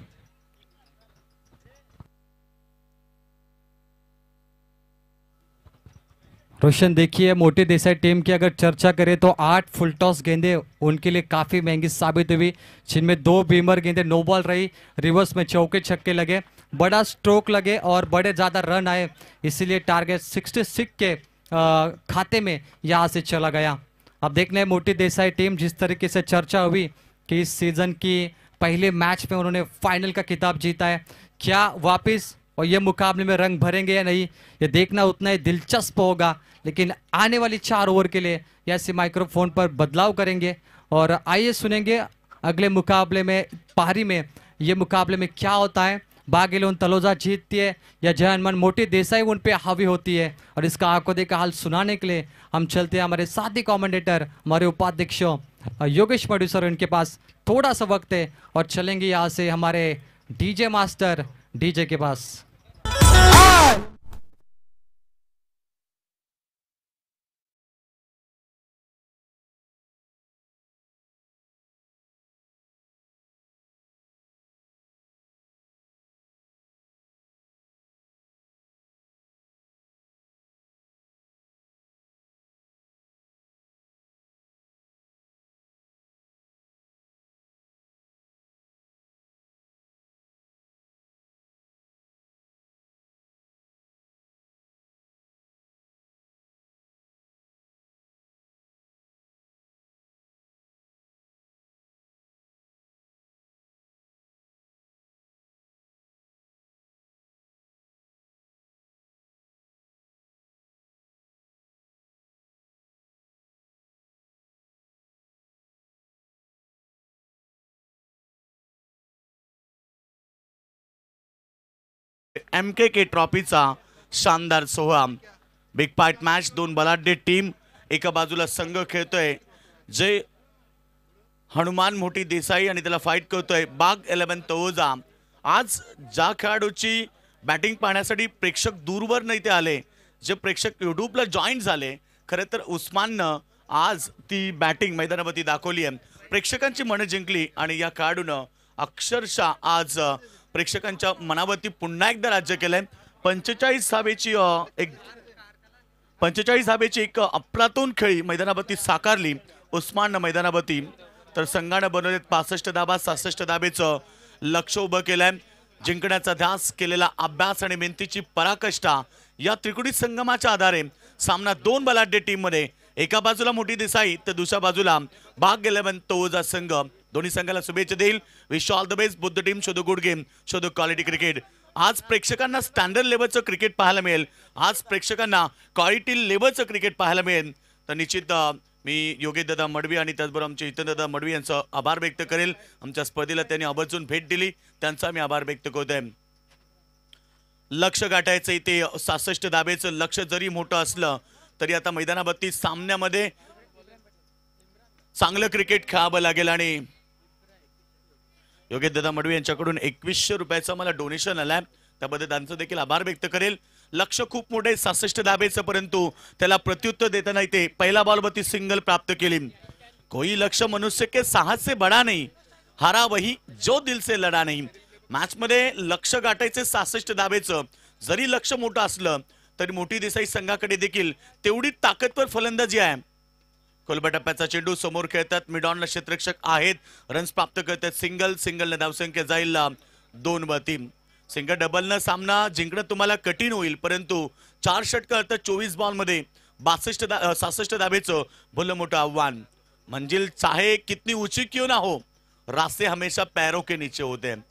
रोशन देखिए मोटी देसाई टीम की अगर चर्चा करें तो आठ फुल टॉस गेंदे उनके लिए काफ़ी महंगी साबित हुई जिनमें दो बीमर गेंदे नो बॉल रही रिवर्स में चौके छक्के लगे बड़ा स्ट्रोक लगे और बड़े ज़्यादा रन आए इसीलिए टारगेट सिक्सटी सिक्स के आ, खाते में यहाँ से चला गया अब देखने मोटी देसाई टीम जिस तरीके से चर्चा हुई कि इस सीज़न की पहले मैच में उन्होंने फाइनल का किताब जीता है क्या वापिस और ये मुकाबले में रंग भरेंगे या नहीं ये देखना उतना ही दिलचस्प होगा लेकिन आने वाली चार ओवर के लिए ऐसे माइक्रोफोन पर बदलाव करेंगे और आइए सुनेंगे अगले मुकाबले में पारी में ये मुकाबले में क्या होता है बागिल उन तलोजा जीतती है या जयनमन मोटी देसाई उन पे हावी होती है और इसका आपको देखा हाल सुनाने के लिए हम चलते हैं हमारे साथी कॉमेंडेटर हमारे उपाध्यक्ष योगेश प्रोड्यूसर उनके पास थोड़ा सा वक्त है और चलेंगे यहाँ से हमारे डीजे मास्टर डीजे के पास God! एम के के ट्रॉफीचा शानदार सोहळा बिग पार्ट मॅच दोन बलाढ्य टीम एका बाजूला संघ खेळतोय जे हनुमान मोठी देसाई आणि त्याला फाईट करतोय बाग एलेवन तवोजा आज ज्या खेळाडूची बॅटिंग पाहण्यासाठी प्रेक्षक दूरवर नाही ते आले जे प्रेक्षक युट्यूबला जॉईन झाले खरं तर उस्माननं आज ती बॅटिंग मैदानावरती दाखवली आहे प्रेक्षकांची मनं जिंकली आणि या खेळाडूनं अक्षरशः आज प्रेक्षकांच्या मनावरती पुन्हा एकदा राज्य केलंय पंचेचाळीस धावेची एक पंचेचाळीस धावेची एक अप्रातून खेळी मैदानावरती साकारली उस्मान मैदानावरती तर संघानं बनवलेत पासष्ट धाबा सहासष्ट धाबेचं लक्ष उभं केलंय जिंकण्याचा ध्यास केलेला अभ्यास आणि मेहनतीची पराकष्टा या त्रिकुटी संगमाच्या आधारे सामना दोन बलाढ्य मध्ये एका बाजूला मोठी दिसाई तर दुसऱ्या बाजूला भाग गेल्यावर तोजा संघ दोन्ही संघाला शुभेच्छा देईल wish all the best both team show good game show quality cricket आज प्रेक्षकांना स्टँडर्ड लेवलचं क्रिकेट पाहायला मिळेल आज प्रेक्षकांना क्वालिटी लेवलचं क्रिकेट पाहायला मिळेल तर निश्चित मी दादा मडवी आणि त्याचबरोबर आमचे हितनदादा मडवी यांचा आभार व्यक्त करेल आमच्या स्पर्धेला त्यांनी आवर्जून भेट दिली त्यांचा मी आभार व्यक्त करतोय लक्ष गाठायचं इथे सासष्ट दाबेचं लक्ष जरी मोठं असलं तरी आता मैदानावरती सामन्यामध्ये चांगलं क्रिकेट खेळावं लागेल आणि योगेशदादा मडवी यांच्याकडून एकवीसशे रुपयाचं मला डोनेशन आलाय त्याबद्दल त्यांचं देखील आभार व्यक्त करेल लक्ष खूप मोठे सासष्ट दाबेचं परंतु त्याला प्रत्युत्तर देताना इथे पहिला बॉलवरती सिंगल प्राप्त केली कोई लक्ष मनुष्य के साहस से बडा नाही हारा वही जो दिल से लढा नाही मॅच मध्ये लक्ष गाठायचे सासष्ट दाबेचं जरी लक्ष मोठं असलं तरी मोठी देसाई संघाकडे देखील तेवढी ताकदवर फलंदाजी आहे कोलबा टप्प्याचा चेंडू समोर खेळतात मिडॉनला क्षेत्ररक्षक आहेत रन्स प्राप्त करतात सिंगल न धावसंख्या जाईल दोन व तीन सिंगल डबलनं सामना जिंकणं तुम्हाला कठीण होईल परंतु चार षटक अर्थात चोवीस बॉलमध्ये बासष्ट सासष्ट दाबेचं भलं मोठं आव्हान मंजिल चाहे कितनी उची क्यों ना हो रास्ते हमेशा पैरों के नीचे होते हैं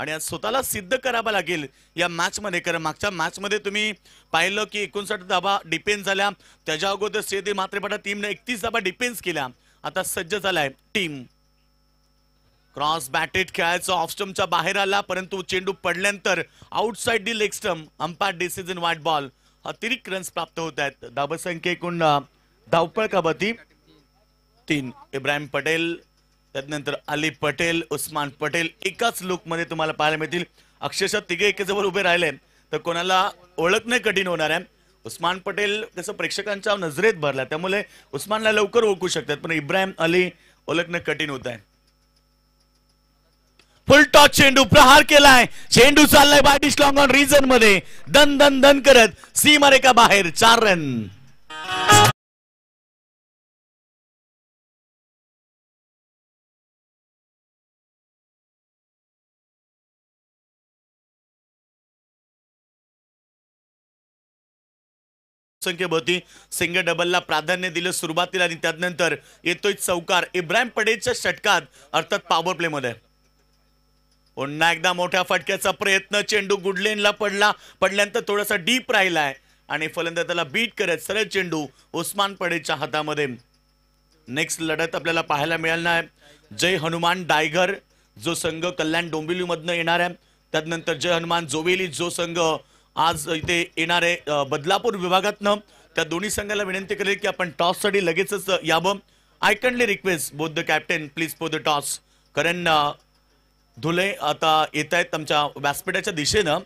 आणि आज स्वतःला सिद्ध करावं लागेल या मॅचमध्ये कारण मागच्या मॅचमध्ये तुम्ही पाहिलं की एकोणसाठ धाबा डिफेन्स झाल्या त्याच्या अगोदर श्रेदी मात्रेपाटा टीमने एकतीस धाबा डिफेन्स केला आता सज्ज झालाय टीम क्रॉस बॅटेड ऑफ ऑफस्टमच्या बाहेर आला परंतु चेंडू पडल्यानंतर outside the leg stump umpire decision wide ball अतिरिक्त रन्स प्राप्त होत आहेत धावसंख्या एकूण धावपळ कबती तीन इब्राहिम पटेल त्यानंतर अली पटेल उस्मान पटेल एकाच मध्ये तुम्हाला पाहायला मिळतील अक्षरशः तिघे जवळ उभे राहिले तर कोणाला ओळखणे कठीण होणार आहे उस्मान पटेल कसं प्रेक्षकांच्या नजरेत भरला त्यामुळे उस्मानला लवकर ओळखू शकतात पण इब्राहिम अली ओळखणं कठीण होत आहे फुल टॉच चेंडू प्रहार केलाय चेंडू चाललाय बाय डिश ऑन रिजन मध्ये दन दन दन करत सीमारेका बाहेर चार रन संख्येभोवती सिंग डबलला प्राधान्य दिलं सुरुवातीला आणि त्यानंतर येतोय चौकार इब्राहिम पडेच्या षटकात अर्थात पॉवर प्लेमध्ये पुन्हा एकदा मोठ्या फटक्याचा प्रयत्न चेंडू गुडलेनला पडला पडल्यानंतर थोडासा डीप राहिलाय आणि फलंदाजाला बीट करत सरळ चेंडू उस्मान पडेच्या हातामध्ये नेक्स्ट लढत आपल्याला पाहायला आहे जय हनुमान डायगर जो संघ कल्याण मधून येणार आहे त्यानंतर जय हनुमान जोवेली जो संघ आज इथे येणारे बदलापूर विभागातनं त्या दोन्ही संघाला विनंती करेल की आपण टॉससाठी लगेचच यावं I kindly request both the captain please for the toss कारण धुले आता येत आहेत आमच्या व्यासपीठाच्या दिशेनं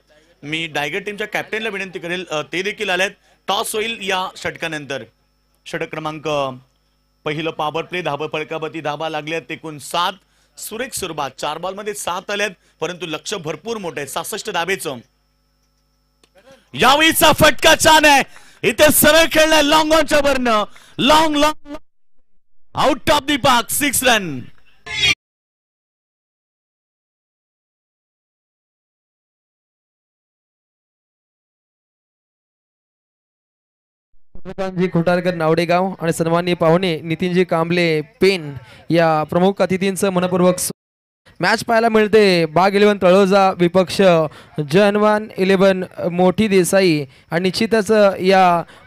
मी डायगर टीमच्या कॅप्टनला विनंती करेल ते देखील आले आहेत टॉस होईल या षटकानंतर षटक क्रमांक पहिलं पावर प्ले धाब फळकाबती धाबा लागल्यात एकूण सात सुरेख स्वरूपात चार बॉलमध्ये सात आल्यात परंतु लक्ष भरपूर मोठं आहे सासष्ट धाबेचं यावेळीचा फटका छान आहे इथे सरळ खेळलाय लॉंग ऑनच्या वरनं long long out of the park six run G Ghotalkar Navdegaon आणि सन्माननीय पाहुणे नितीनजी कांबले पेन या प्रमुख अतिथींचं मनपूर्वक मॅच पाहायला मिळते बाग इलेव्हन तळोजा विपक्ष जनवान इलेव्हन मोठी देसाई आणि निश्चितच या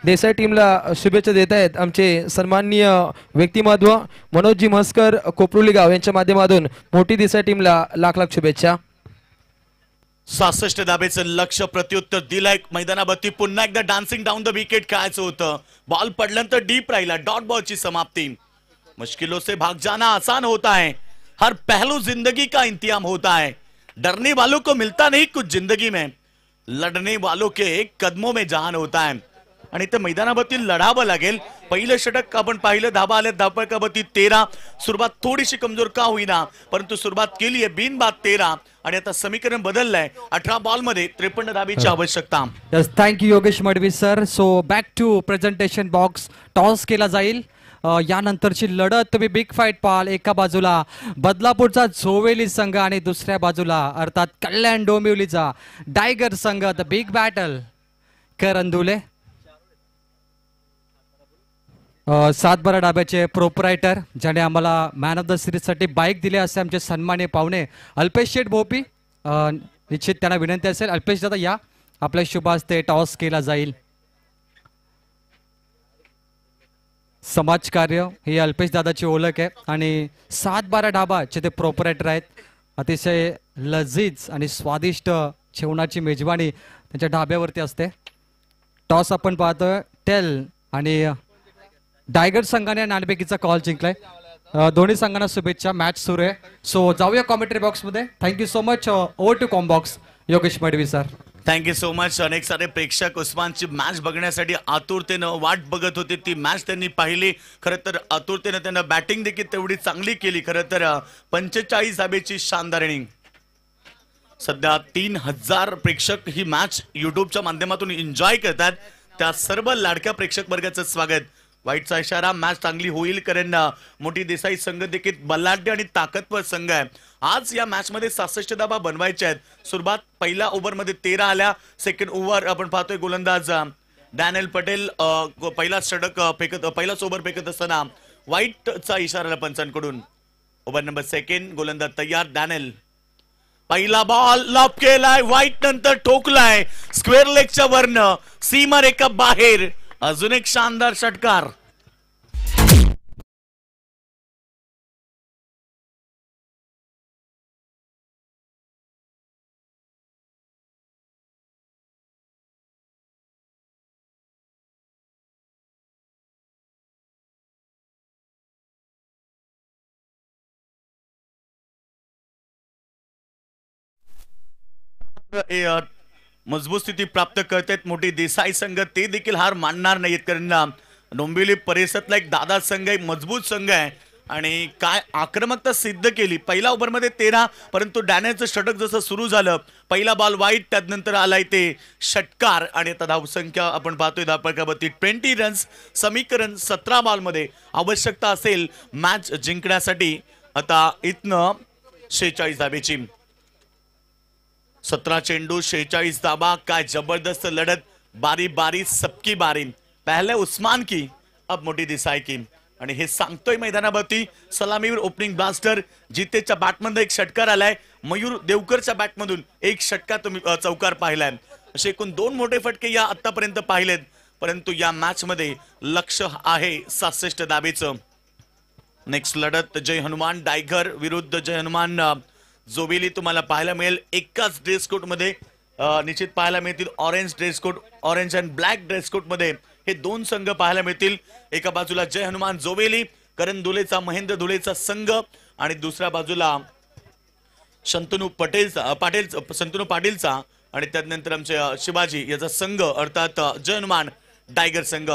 देसाई टीमला शुभेच्छा देत आहेत आमचे सन्माननीय व्यक्तिमत्व मनोजजी म्हस्कर कोपरुली गाव यांच्या माध्यमातून मोठी देसाई टीमला लाख लाख शुभेच्छा सहासष्ट धाबेचं लक्ष प्रत्युत्तर दिलंय मैदानावरती पुन्हा एकदा डान्सिंग डाऊन द विकेट खेळायचं होतं बॉल पडल्यानंतर डीप राहिला डॉट बॉलची समाप्ती मुश्किलों से भाग जाना आसान होता है हर पहलू जिंदगी का इंतजाम होता है डरने वालों को मिलता नहीं कुछ जिंदगी में लढने वालों के कदमों में जहान होता है आणि ते मैदानावरती लढावं लागेल पहिलं षटक आपण पाहिलं धाबा आल्या धापकावरती तेरा सुरुवात थोडीशी कमजोर का होईना परंतु सुरुवात केली आहे बिनबाद तेरा आणि आता समीकरण बदललंय अठरा बॉल मध्ये त्रेपन्न धाबीची आवश्यकता thank you Yogesh Madvi sir so back to presentation box toss केला जाईल यानंतरची लढत तुम्ही बिग फाईट पाहाल एका बाजूला बदलापूरचा झोवेली संघ आणि दुसऱ्या बाजूला अर्थात कल्याण डोंबिवलीचा डायगर संघ द बिग बॅटल करंदुले सात बारा डाब्याचे प्रोपरायटर ज्याने आम्हाला मॅन ऑफ द साठी बाईक दिली असे आमचे सन्मान्य पाहुणे अल्पेश शेठ भोपी निश्चित त्यांना विनंती असेल अल्पेश दादा या आपल्या शुभास्ते टॉस केला जाईल समाजकार्य ही अल्पेश दादाची ओळख आहे आणि सात बारा ढाबाचे ते प्रोपरेटर आहेत अतिशय लजीज आणि स्वादिष्ट जेवणाची मेजवानी त्यांच्या ढाब्यावरती असते टॉस आपण पाहतोय टेल आणि डायगर संघाने नाणपेकीचा कॉल जिंकलाय दोन्ही संघांना शुभेच्छा मॅच सुरू आहे सो जाऊया कॉमेंट्री बॉक्समध्ये thank you so much over to com box Yogesh Madvi sir thank you so much अनेक सारे प्रेक्षक उस्मानची मॅच बघण्यासाठी आतुरतेनं वाट बघत होते ती मॅच त्यांनी पाहिली खरं तर आतुरतेनं त्यांना बॅटिंग देखील तेवढी चांगली केली खरं तर पंचेचाळीस धाबेची शानदार इनिंग सध्या तीन हजार प्रेक्षक ही मॅच युट्यूबच्या माध्यमातून एन्जॉय करतात त्या सर्व लाडक्या प्रेक्षक वर्गाचं स्वागत वाईटचा इशारा मॅच चांगली होईल कारण मोठी देसाई संघ देखील बलाढ्य आणि ताकदवर संघ आहे आज या मॅच मध्ये सहासष्ट दाबा बनवायच्या आहेत सुरुवात पहिल्या मध्ये तेरा आल्या सेकंड ओव्हर आपण पाहतोय गोलंदाज डॅनियल पटेल पहिला षडक फेकत पहिलाच ओव्हर फेकत असताना वाईटचा इशारा पंचांकडून ओव्हर नंबर सेकंड गोलंदाज तयार डॅनेल पहिला बॉल लॉप केलाय वाईट नंतर ठोकलाय स्क्वेअर लेगच्या वरनं सीमर एका बाहेर अजून एक शानदार षटकार Yeah. मजबूत स्थिती प्राप्त करतायत मोठी देसाई संघ ते देखील हार मानणार नाहीत कारण डोंबिवली परिसरातला एक दादा संघ एक मजबूत संघ आहे आणि काय आक्रमकता सिद्ध केली पहिला ओव्हरमध्ये तेरा परंतु डॅनेचं षटक जसं सुरू झालं पहिला बॉल वाईट त्यानंतर आलाय ते षटकार आणि आता धावसंख्या आपण पाहतोय धावपळकावरती ट्वेंटी रन्स समीकरण सतरा बॉलमध्ये आवश्यकता असेल मॅच जिंकण्यासाठी आता इथनं शेहेचाळीस धाबेची सतरा चेंडू शेचाळीस दाबा काय जबरदस्त लढत बारी बारी सबकी बारी पहले उस्मान की अब मोठी दिसाय की आणि हे सांगतोय मैदानावरती सलामीवर ओपनिंग ब्लास्टर जितेच्या बॅटमधून एक षटकार आलाय मयूर देवकरच्या बॅटमधून एक षटका तुम्ही चौकार पाहिलाय असे एकूण दोन मोठे फटके या आतापर्यंत पाहिलेत परंतु या मॅच मध्ये लक्ष आहे सासष्ट दाबेचं नेक्स्ट लढत जय हनुमान डायगर विरुद्ध जय हनुमान जोवेली तुम्हाला पाहायला मिळेल एकाच ड्रेस कोड मध्ये निश्चित पाहायला मिळतील orange dress code orange and black dress code मध्ये हे दोन संघ पाहायला मिळतील एका बाजूला जय हनुमान जोबेली करण धुळेचा महेंद्र धुळेचा संघ आणि दुसऱ्या बाजूला शंतनू पटेलचा पाटील शंतनू पाटीलचा आणि त्यानंतर आमचे शिवाजी याचा संघ अर्थात जय हनुमान टायगर संघ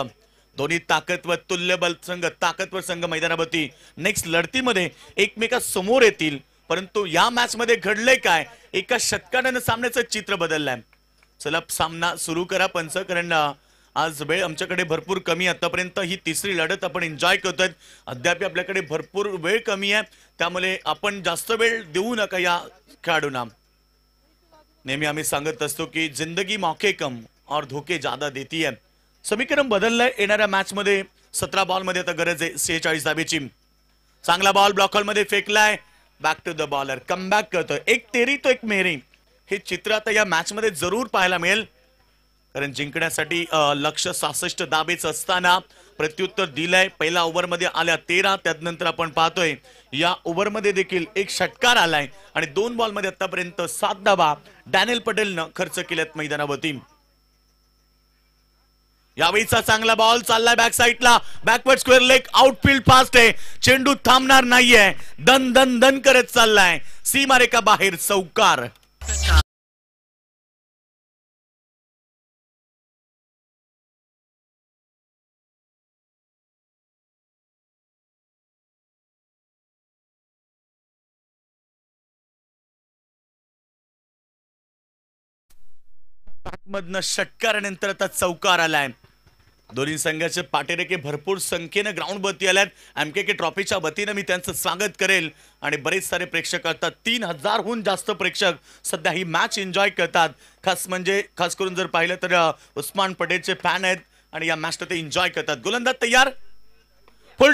दोन्ही ताकदवर तुल्यबल संघ ताकदवर संघ मैदानावरती नेक्स्ट लढतीमध्ये समोर येतील परंतु या मॅच मध्ये घडलंय काय एका शतकानं सामन्याचं चित्र बदललंय चला सामना सुरू करा पंच कारण आज वेळ आमच्याकडे भरपूर कमी आतापर्यंत ही तिसरी लढत आपण एन्जॉय करतोय अद्याप आपल्याकडे भरपूर वेळ कमी आहे त्यामुळे आपण जास्त वेळ देऊ नका या खेळाडूंना नेहमी आम्ही सांगत असतो की जिंदगी मौके कम और धोके जादा देती आहे समीकरण बदललंय येणाऱ्या मॅच मध्ये सतरा मध्ये आता गरज आहे सेहेचाळीस धाबेची चांगला बॉल मध्ये फेकलाय back to the bowler come back करतोय एक तेरी तो एक मेरी हे चित्र आता या मॅच मध्ये जरूर पाहायला मिळेल कारण जिंकण्यासाठी लक्ष सहासष्ट दाबेच असताना प्रत्युत्तर दिलंय पहिल्या मध्ये आल्या तेरा त्यानंतर आपण पाहतोय या मध्ये देखील एक षटकार आलाय आणि दोन बॉल मध्ये आतापर्यंत सात दाबा डॅनियल पटेलनं खर्च केल्यात मैदानावरती यावेळीचा चांगला बॉल चाललाय बॅक साईडला backward square leg outfield fast आहे चेंडू थांबणार नाहीये दन दन दन करत चाललाय सीमारेखा बाहेर चौकार मधनं षटकारानंतर आता चौकार आलाय दोन्ही संघाचे पाटेरेके भरपूर संख्येनं ग्राउंडवरती आल्यात एम के के ट्रॉफीच्या वतीनं मी त्यांचं स्वागत करेल आणि बरेच सारे प्रेक्षक असतात तीन हजारहून जास्त प्रेक्षक सध्या ही मॅच एन्जॉय करतात खास म्हणजे खास करून जर पाहिलं तर उस्मान पटेलचे फॅन आहेत आणि या मॅच ते एन्जॉय करतात गोलंदाज तयार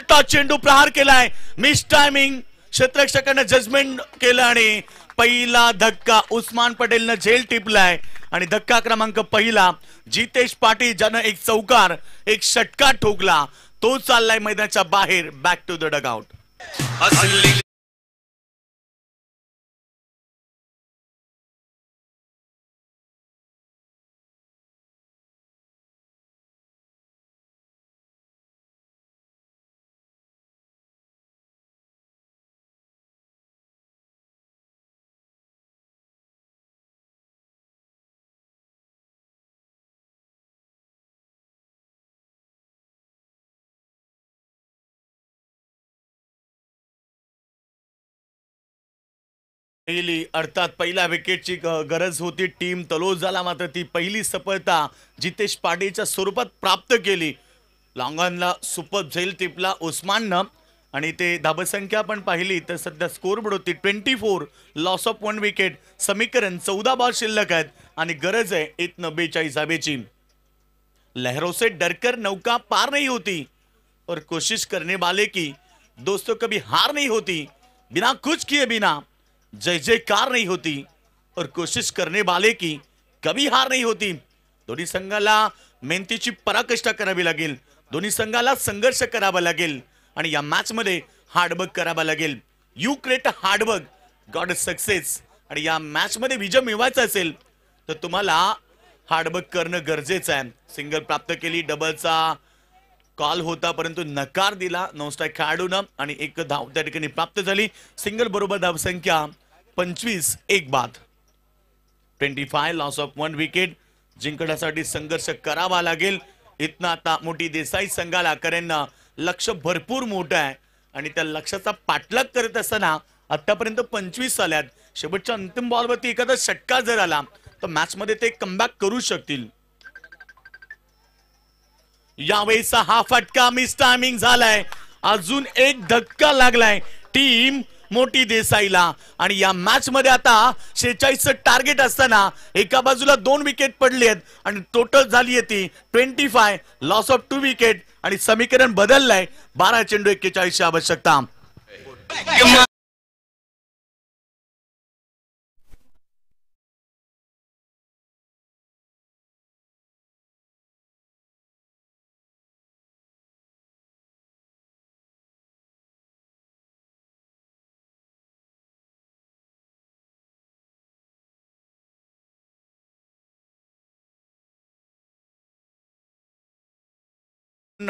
टॉच चेंडू प्रहार केलाय मिस टायमिंग क्षेत्रक्षकानं जजमेंट केलं आणि पहिला धक्का उस्मान पटेलनं झेल टिपलाय आणि धक्का क्रमांक पहिला जितेश पाटील ज्यानं एक चौकार एक षटकार ठोकला तो चाललाय मैदानाच्या बाहेर बॅक टू द डगआउट केली अर्थात पहिल्या विकेटची गरज होती टीम तलोज झाला मात्र ती पहिली सफलता जितेश पाटीलच्या स्वरूपात प्राप्त केली लॉंगनला सुपर झेल टिपला उस्माननं आणि ते धाबसंख्या पण पाहिली तर सध्या स्कोरबोर्ड होती twenty four loss of one wicket समीकरण चौदा बार शिल्लक आहेत आणि गरज आहे एक बेचाळीस धाबेची लहरों डरकर नौका पार नाही होती और कोशिश करने वाले की दोस्तों कभी हार नाही होती बिना कुछ किए बिना जय जयकार नहीं होती और कोशिश करने वाले की कभी हार नाही होती दोन्ही संघाला मेहनतीची पराकष्ठा करावी लागेल दोन्ही संघाला संघर्ष करावा लागेल आणि या मध्ये हार्डवर्क करावा लागेल you create hard work god success आणि या मध्ये विजय मिळवायचा असेल तर तुम्हाला हार्डवर्क करणं गरजेचं आहे सिंगल प्राप्त केली डबलचा कॉल होता परंतु नकार दिला नॉन स्ट्राईक खेळाडून आणि एक धाव त्या ठिकाणी प्राप्त झाली सिंगल बरोबर धावसंख्या पंचवीस एक बाद twenty five loss of one wicket जिंकण्यासाठी संघर्ष करावा लागेल इथनं आता मोठी देसाई संघाला करेंना लक्ष भरपूर मोठं आहे आणि त्या लक्षाचा पाठलाग करत असताना आतापर्यंत पंचवीस आल्यात शेवटच्या अंतिम बॉलवरती एखादा षटका जर आला तर मॅचमध्ये ते कमबॅक करू शकतील यावेळीचा हा फटका मिस टाइमिंग झालाय अजून एक धक्का लागलाय टीम मोठी देसाईला आणि या मॅच मध्ये आता शेचाळीसचं टार्गेट असताना एका बाजूला दोन विकेट पडली आहेत आणि टोटल झाली आहे ती twenty five loss of two wicket आणि समीकरण बदललंय बारा चेंडू एक्केचाळीसची आवश्यकता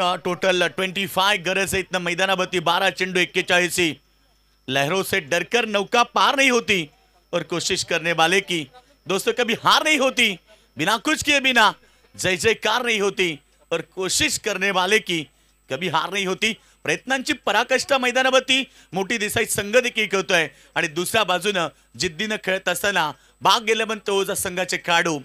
टोटल ट्वेंटी फाय गरज इतना ना मैदानावरती बारा चेंडू एक्केचाळीसी लहरों से डरकर नौका पार नहीं होती और कोशिश करने वाले की दोस्तों कभी हार नहीं होती बिना कुछ किए बिना जय जयकार नहीं होती और कोशिश करने वाले की कभी हार नाही होती प्रयत्नांची पराकाष्ठा मैदानावरती मोठी देसाई संघ देखील करतोय आणि दुसऱ्या बाजूनं जिद्दीनं खेळत असताना भाग गेल्यानंतर ओझा संघाचे खेळाडू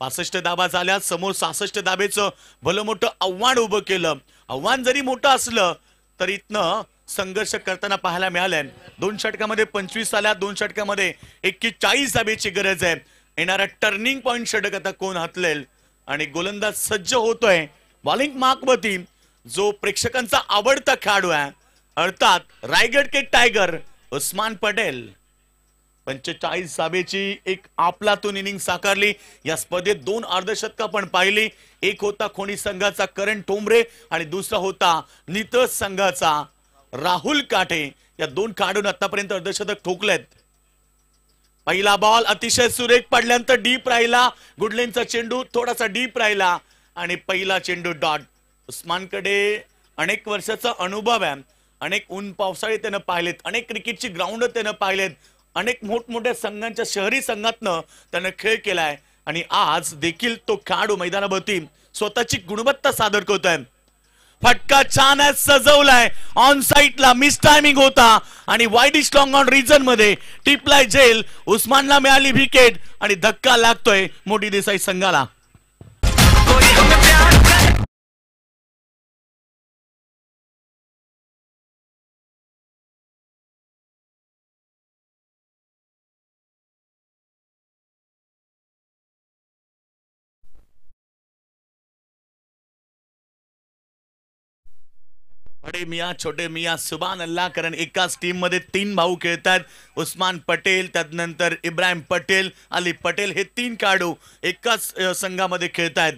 पासष्ट दाबा झाल्या समोर सासष्ट दाबेचं भलं मोठं आव्हान उभं केलं आव्हान जरी मोठं असलं तर इथनं संघर्ष करताना पाहायला मिळालंय दोन षटकामध्ये पंचवीस आल्या दोन षटकामध्ये एक्केचाळीस दाबेची गरज आहे येणारा टर्निंग पॉईंट षटक आता कोण हातलेल आणि गोलंदाज सज्ज होतोय बॉलिंग माकबती जो प्रेक्षकांचा आवडता खेळाडू आहे अर्थात रायगड के टायगर उस्मान पटेल पंचेचाळीस साबेची एक आपलातून इनिंग साकारली या स्पर्धेत दोन अर्धशतक पण पाहिली एक होता खोणी संघाचा करण टोंबरे आणि दुसरा होता नितस संघाचा राहुल काठे या दोन काढून आतापर्यंत अर्धशतक ठोकलेत पहिला बॉल अतिशय सुरेख पडल्यानंतर डीप राहिला गुडलेनचा चेंडू थोडासा डीप राहिला आणि पहिला चेंडू डॉट उस्मानकडे अनेक वर्षाचा अनुभव आहे अनेक ऊन पावसाळी त्यानं पाहिलेत अनेक क्रिकेटची ग्राउंड त्यानं पाहिलेत अनेक मोठमोठ्या संघांच्या शहरी संघातनं त्यानं खेळ केलाय आणि आज देखील तो खेळाडू मैदानाभोवती स्वतःची गुणवत्ता सादर करतोय फटका छान आहे सजवलाय ऑन साईटला मिस टायमिंग होता आणि वाईडिश लॉंग ऑन रिजन मध्ये टिपलाय जेल उस्मानला मिळाली विकेट आणि धक्का लागतोय मोठी देसाई संघाला बडे मिया छोटे मिया सुबान अल्ला कारण एकाच मध्ये तीन भाऊ खेळतात उस्मान पटेल त्यानंतर इब्राहिम पटेल अली पटेल हे तीन काढू एकाच संघामध्ये खेळतायत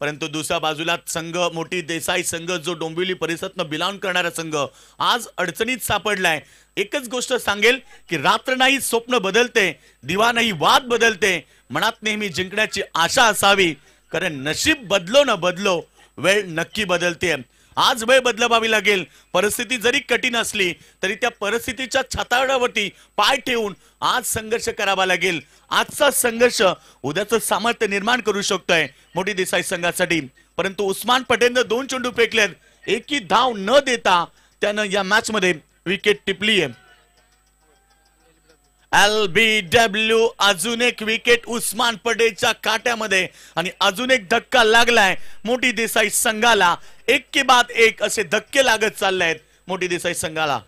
परंतु दुसऱ्या बाजूला संघ मोठी देसाई संघ जो डोंबिवली परिसरनं बिलॉंग करणारा संघ आज अडचणीत सापडलाय एकच गोष्ट सांगेल की रात्र नाही स्वप्न बदलते दिवा नाही वाद बदलते मनात नेहमी जिंकण्याची आशा असावी कारण नशीब बदलो न बदलो वेळ नक्की बदलते आज वेळ बदलवावी लागेल परिस्थिती जरी कठीण असली तरी त्या परिस्थितीच्या छाताडावरती पाय ठेवून आज संघर्ष करावा लागेल आजचा संघर्ष उद्याचं सामर्थ्य निर्माण करू शकतोय मोठी देसाई संघासाठी परंतु उस्मान पटेलनं दोन चेंडू फेकलेत एकी धाव न देता त्यानं या मॅचमध्ये विकेट टिपली आहे एल बी डब्ल्यू अजून एक विकेट उस्मान पडेच्या काट्यामध्ये आणि अजून एक धक्का लागलाय मोठी देसाई संघाला एक के बाद एक असे धक्के लागत चालले आहेत मोठी देसाई संघाला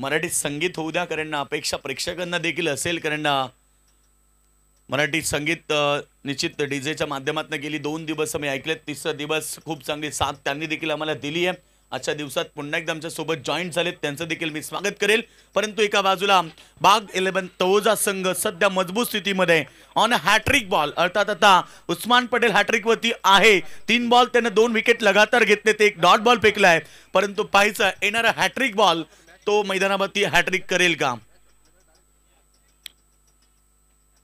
मराठी संगीत होऊ द्या कारण अपेक्षा प्रेक्षकांना देखील असेल कारण मराठी संगीत निश्चित डीजेच्या जेच्या माध्यमातून गेली दोन दिवस मी ऐकले तिसरा दिवस खूप चांगली साथ त्यांनी देखील आम्हाला दिली आहे आजच्या दिवसात पुन्हा एकदा सोबत जॉईंट झालेत त्यांचं देखील मी स्वागत करेल परंतु एका बाजूला बाग इलेव्हन तवोजा संघ सध्या मजबूत स्थितीमध्ये ऑन हॅट्रिक बॉल अर्थात आता उस्मान पटेल हॅट्रिकवरती आहे तीन बॉल त्यानं दोन विकेट लगातार घेतले ते एक डॉट बॉल फेकला आहे परंतु पाहिजे येणारा हॅट्रिक बॉल तो मैदानावरती हॅट्रिक करेल का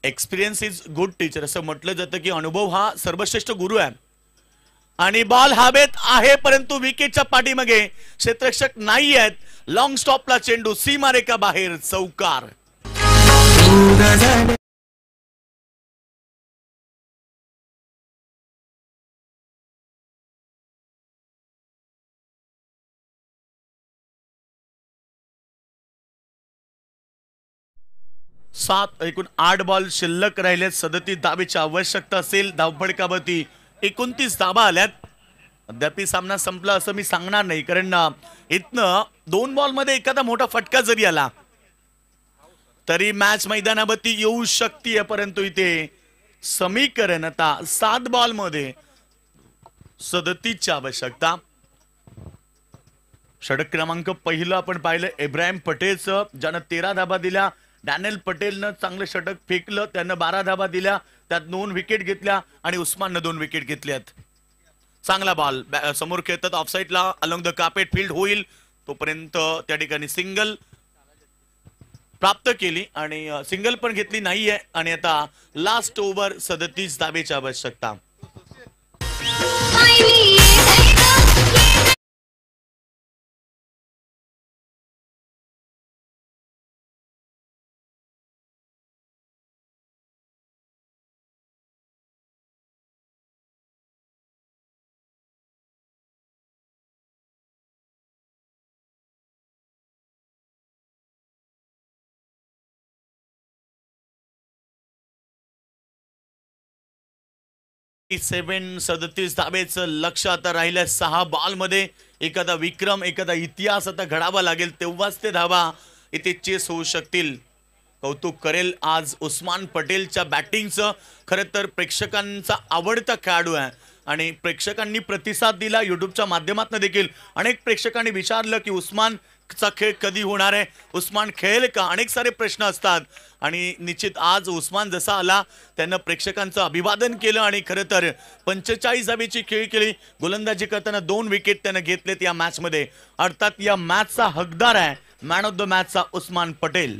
एक्सपिरियन्स इज गुड टीचर असं म्हटलं जातं की अनुभव हा सर्वश्रेष्ठ गुरु आहे आणि बाल हवेत आहे परंतु विकेटच्या पाठीमागे क्षेत्रक्षक नाही आहेत लॉंग स्टॉपला चेंडू सी सीमारेखा बाहेर चौकार सात एकूण आठ बॉल शिल्लक राहिले सदतीस धाबेची आवश्यकता असेल धावपडकावरती एकोणतीस धाबा आल्यात अद्याप सामना संपला असं मी सांगणार नाही कारण इथनं दोन बॉल मध्ये एखादा मोठा फटका जरी आला तरी मॅच मैदानावरती येऊ शकते परंतु इथे समीकरण आता सात मध्ये सदतीसची आवश्यकता षडक क्रमांक पहिलं आपण पाहिलं इब्राहिम पटेलचं ज्यानं तेरा धाबा दिल्या डॅनियल पटेलनं चांगलं षटक फेकलं त्यानं बारा धाबा दिल्या त्यात दोन विकेट घेतल्या आणि उस्माननं दोन विकेट घेतल्यात चांगला बॉल समोर खेळतात ऑफसाईडला अलॉंग द कापेट फील्ड होईल तोपर्यंत त्या ठिकाणी सिंगल प्राप्त केली आणि सिंगल पण घेतली नाहीये आणि आता लास्ट ओव्हर सदतीस धाबेची आवश्यकता सेवन सदतीस धाबेचं लक्ष आता राहिलं सहा बॉलमध्ये एखादा विक्रम एखादा इतिहास आता घडावा लागेल तेव्हाच ते धाबा इथे चेस होऊ शकतील कौतुक करेल आज उस्मान पटेलच्या बॅटिंगचं खरं तर प्रेक्षकांचा आवडता खेळाडू आहे आणि प्रेक्षकांनी प्रतिसाद दिला यूट्यूबच्या माध्यमातून देखील अनेक प्रेक्षकांनी विचारलं की उस्मान चा खेळ कधी होणार आहे उस्मान खेळेल का अनेक सारे प्रश्न असतात आणि निश्चित आज उस्मान जसा आला त्यानं प्रेक्षकांचं अभिवादन केलं आणि खरं तर पंचेचाळीस जाबीची खेळ केली गोलंदाजी करताना दोन विकेट त्यानं घेतलेत या मॅचमध्ये अर्थात या मॅचचा हकदार आहे मॅन ऑफ द मॅचचा उस्मान पटेल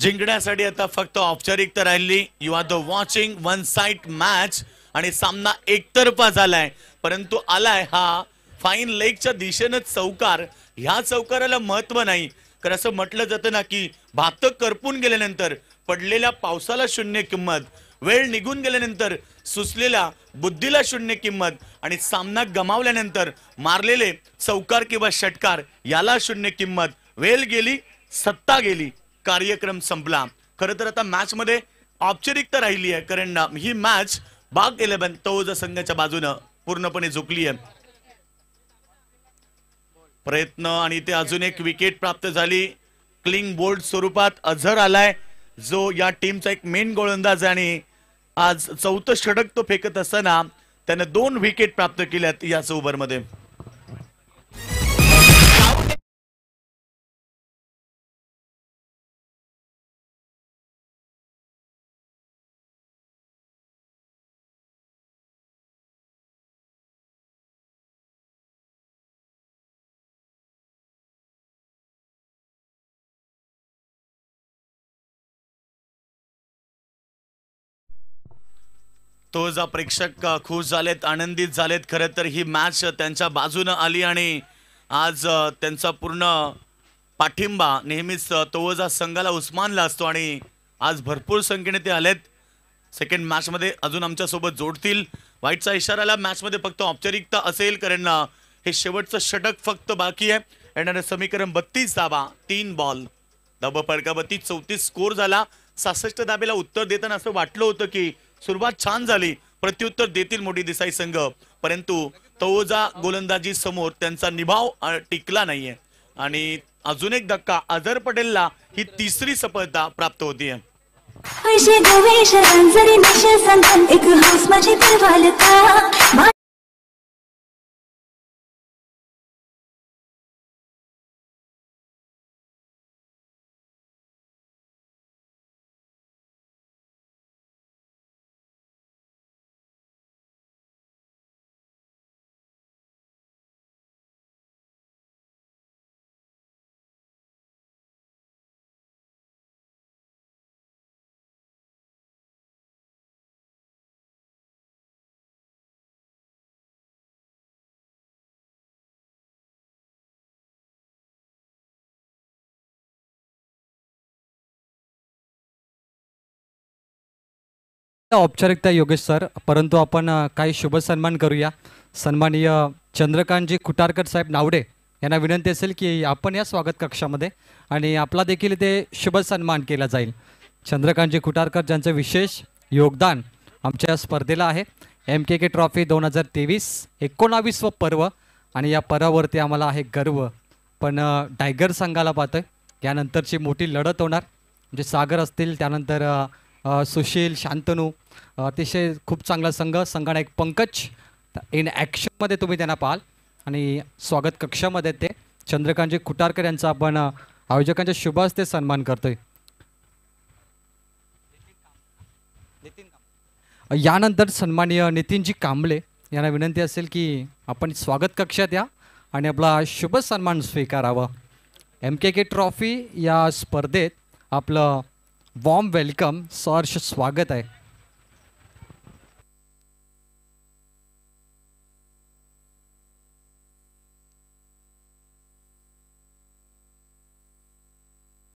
जिंकण्यासाठी आता फक्त औपचारिकता राहिली you are the watching one side match आणि सामना एकतर्फा झालाय परंतु आलाय हा फाईन लेगच्या दिशेनं चौकार ह्या चौकाराला महत्व नाही कारण असं म्हटलं जातं ना की भात करपून गेल्यानंतर पडलेल्या पावसाला शून्य किंमत वेळ निघून गेल्यानंतर सुचलेल्या बुद्धीला शून्य किंमत आणि सामना गमावल्यानंतर मारलेले चौकार किंवा षटकार याला शून्य किंमत वेळ गेली सत्ता गेली कार्यक्रम संपला खर तर आता मॅच मध्ये औपचारिकता राहिली आहे कारण ही मॅच बाग इलेव्हन तोज संघाच्या बाजूनं पूर्णपणे झुकली आहे प्रयत्न आणि ते अजून एक विकेट प्राप्त झाली क्लिंग बोल्ड स्वरूपात अझर आलाय जो या टीमचा एक मेन गोलंदाज आणि आज चौथं षडक तो फेकत असताना त्यानं दोन विकेट प्राप्त केल्यात याच मध्ये तुळजा प्रेक्षक खुश झालेत आनंदित झालेत खरं तर ही मॅच त्यांच्या बाजूनं आली आणि आज त्यांचा पूर्ण पाठिंबा नेहमीच तो संघाला उस्मानला असतो आणि आज भरपूर संख्येने ते आलेत सेकंड मॅचमध्ये अजून आमच्यासोबत जोडतील वाईटचा इशाराला मॅचमध्ये फक्त औपचारिकता असेल कारण हे शेवटचं षटक फक्त बाकी आहे येणारं समीकरण बत्तीस धाबा तीन बॉल धाबा फडकाबत्ती चौतीस स्कोर झाला सासष्ट धाबेला उत्तर देताना असं वाटलं होतं की सुरुवात छान झाली प्रत्युत्तर देतील मोठी देसाई संघ परंतु तवोजा गोलंदाजी समोर त्यांचा निभाव टिकला नाहीये आणि अजून एक धक्का अझर पटेलला ही तिसरी सफलता प्राप्त होतीये औपचारिकता योगेश सर परंतु आपण काही शुभ सन्मान करूया सन्माननीय चंद्रकांतजी कुटारकर साहेब नावडे यांना विनंती असेल की आपण या स्वागत कक्षामध्ये आणि आपला देखील ते शुभ सन्मान केला जाईल चंद्रकांतजी कुटारकर ज्यांचं विशेष योगदान आमच्या स्पर्धेला आहे एम के के ट्रॉफी दोन हजार तेवीस एकोणावीसवं पर्व आणि या पर्वावरती आम्हाला आहे गर्व पण टायगर संघाला पाहतोय यानंतरची मोठी लढत होणार म्हणजे सागर असतील त्यानंतर सुशील शांतनू अतिशय खूप चांगला संघ संघानायक पंकज इन ॲक्शनमध्ये तुम्ही त्यांना पाहाल आणि स्वागत कक्षामध्ये ते चंद्रकांतजी खुटारकर यांचा आपण आयोजकांच्या शुभ ते सन्मान करतोय यानंतर सन्माननीय नितीनजी कांबळे यांना विनंती असेल की आपण स्वागत कक्षात या आणि आपला शुभ सन्मान स्वीकारावा एम के के ट्रॉफी या स्पर्धेत आपलं वॉर्म वेलकम सहर्ष स्वागत आहे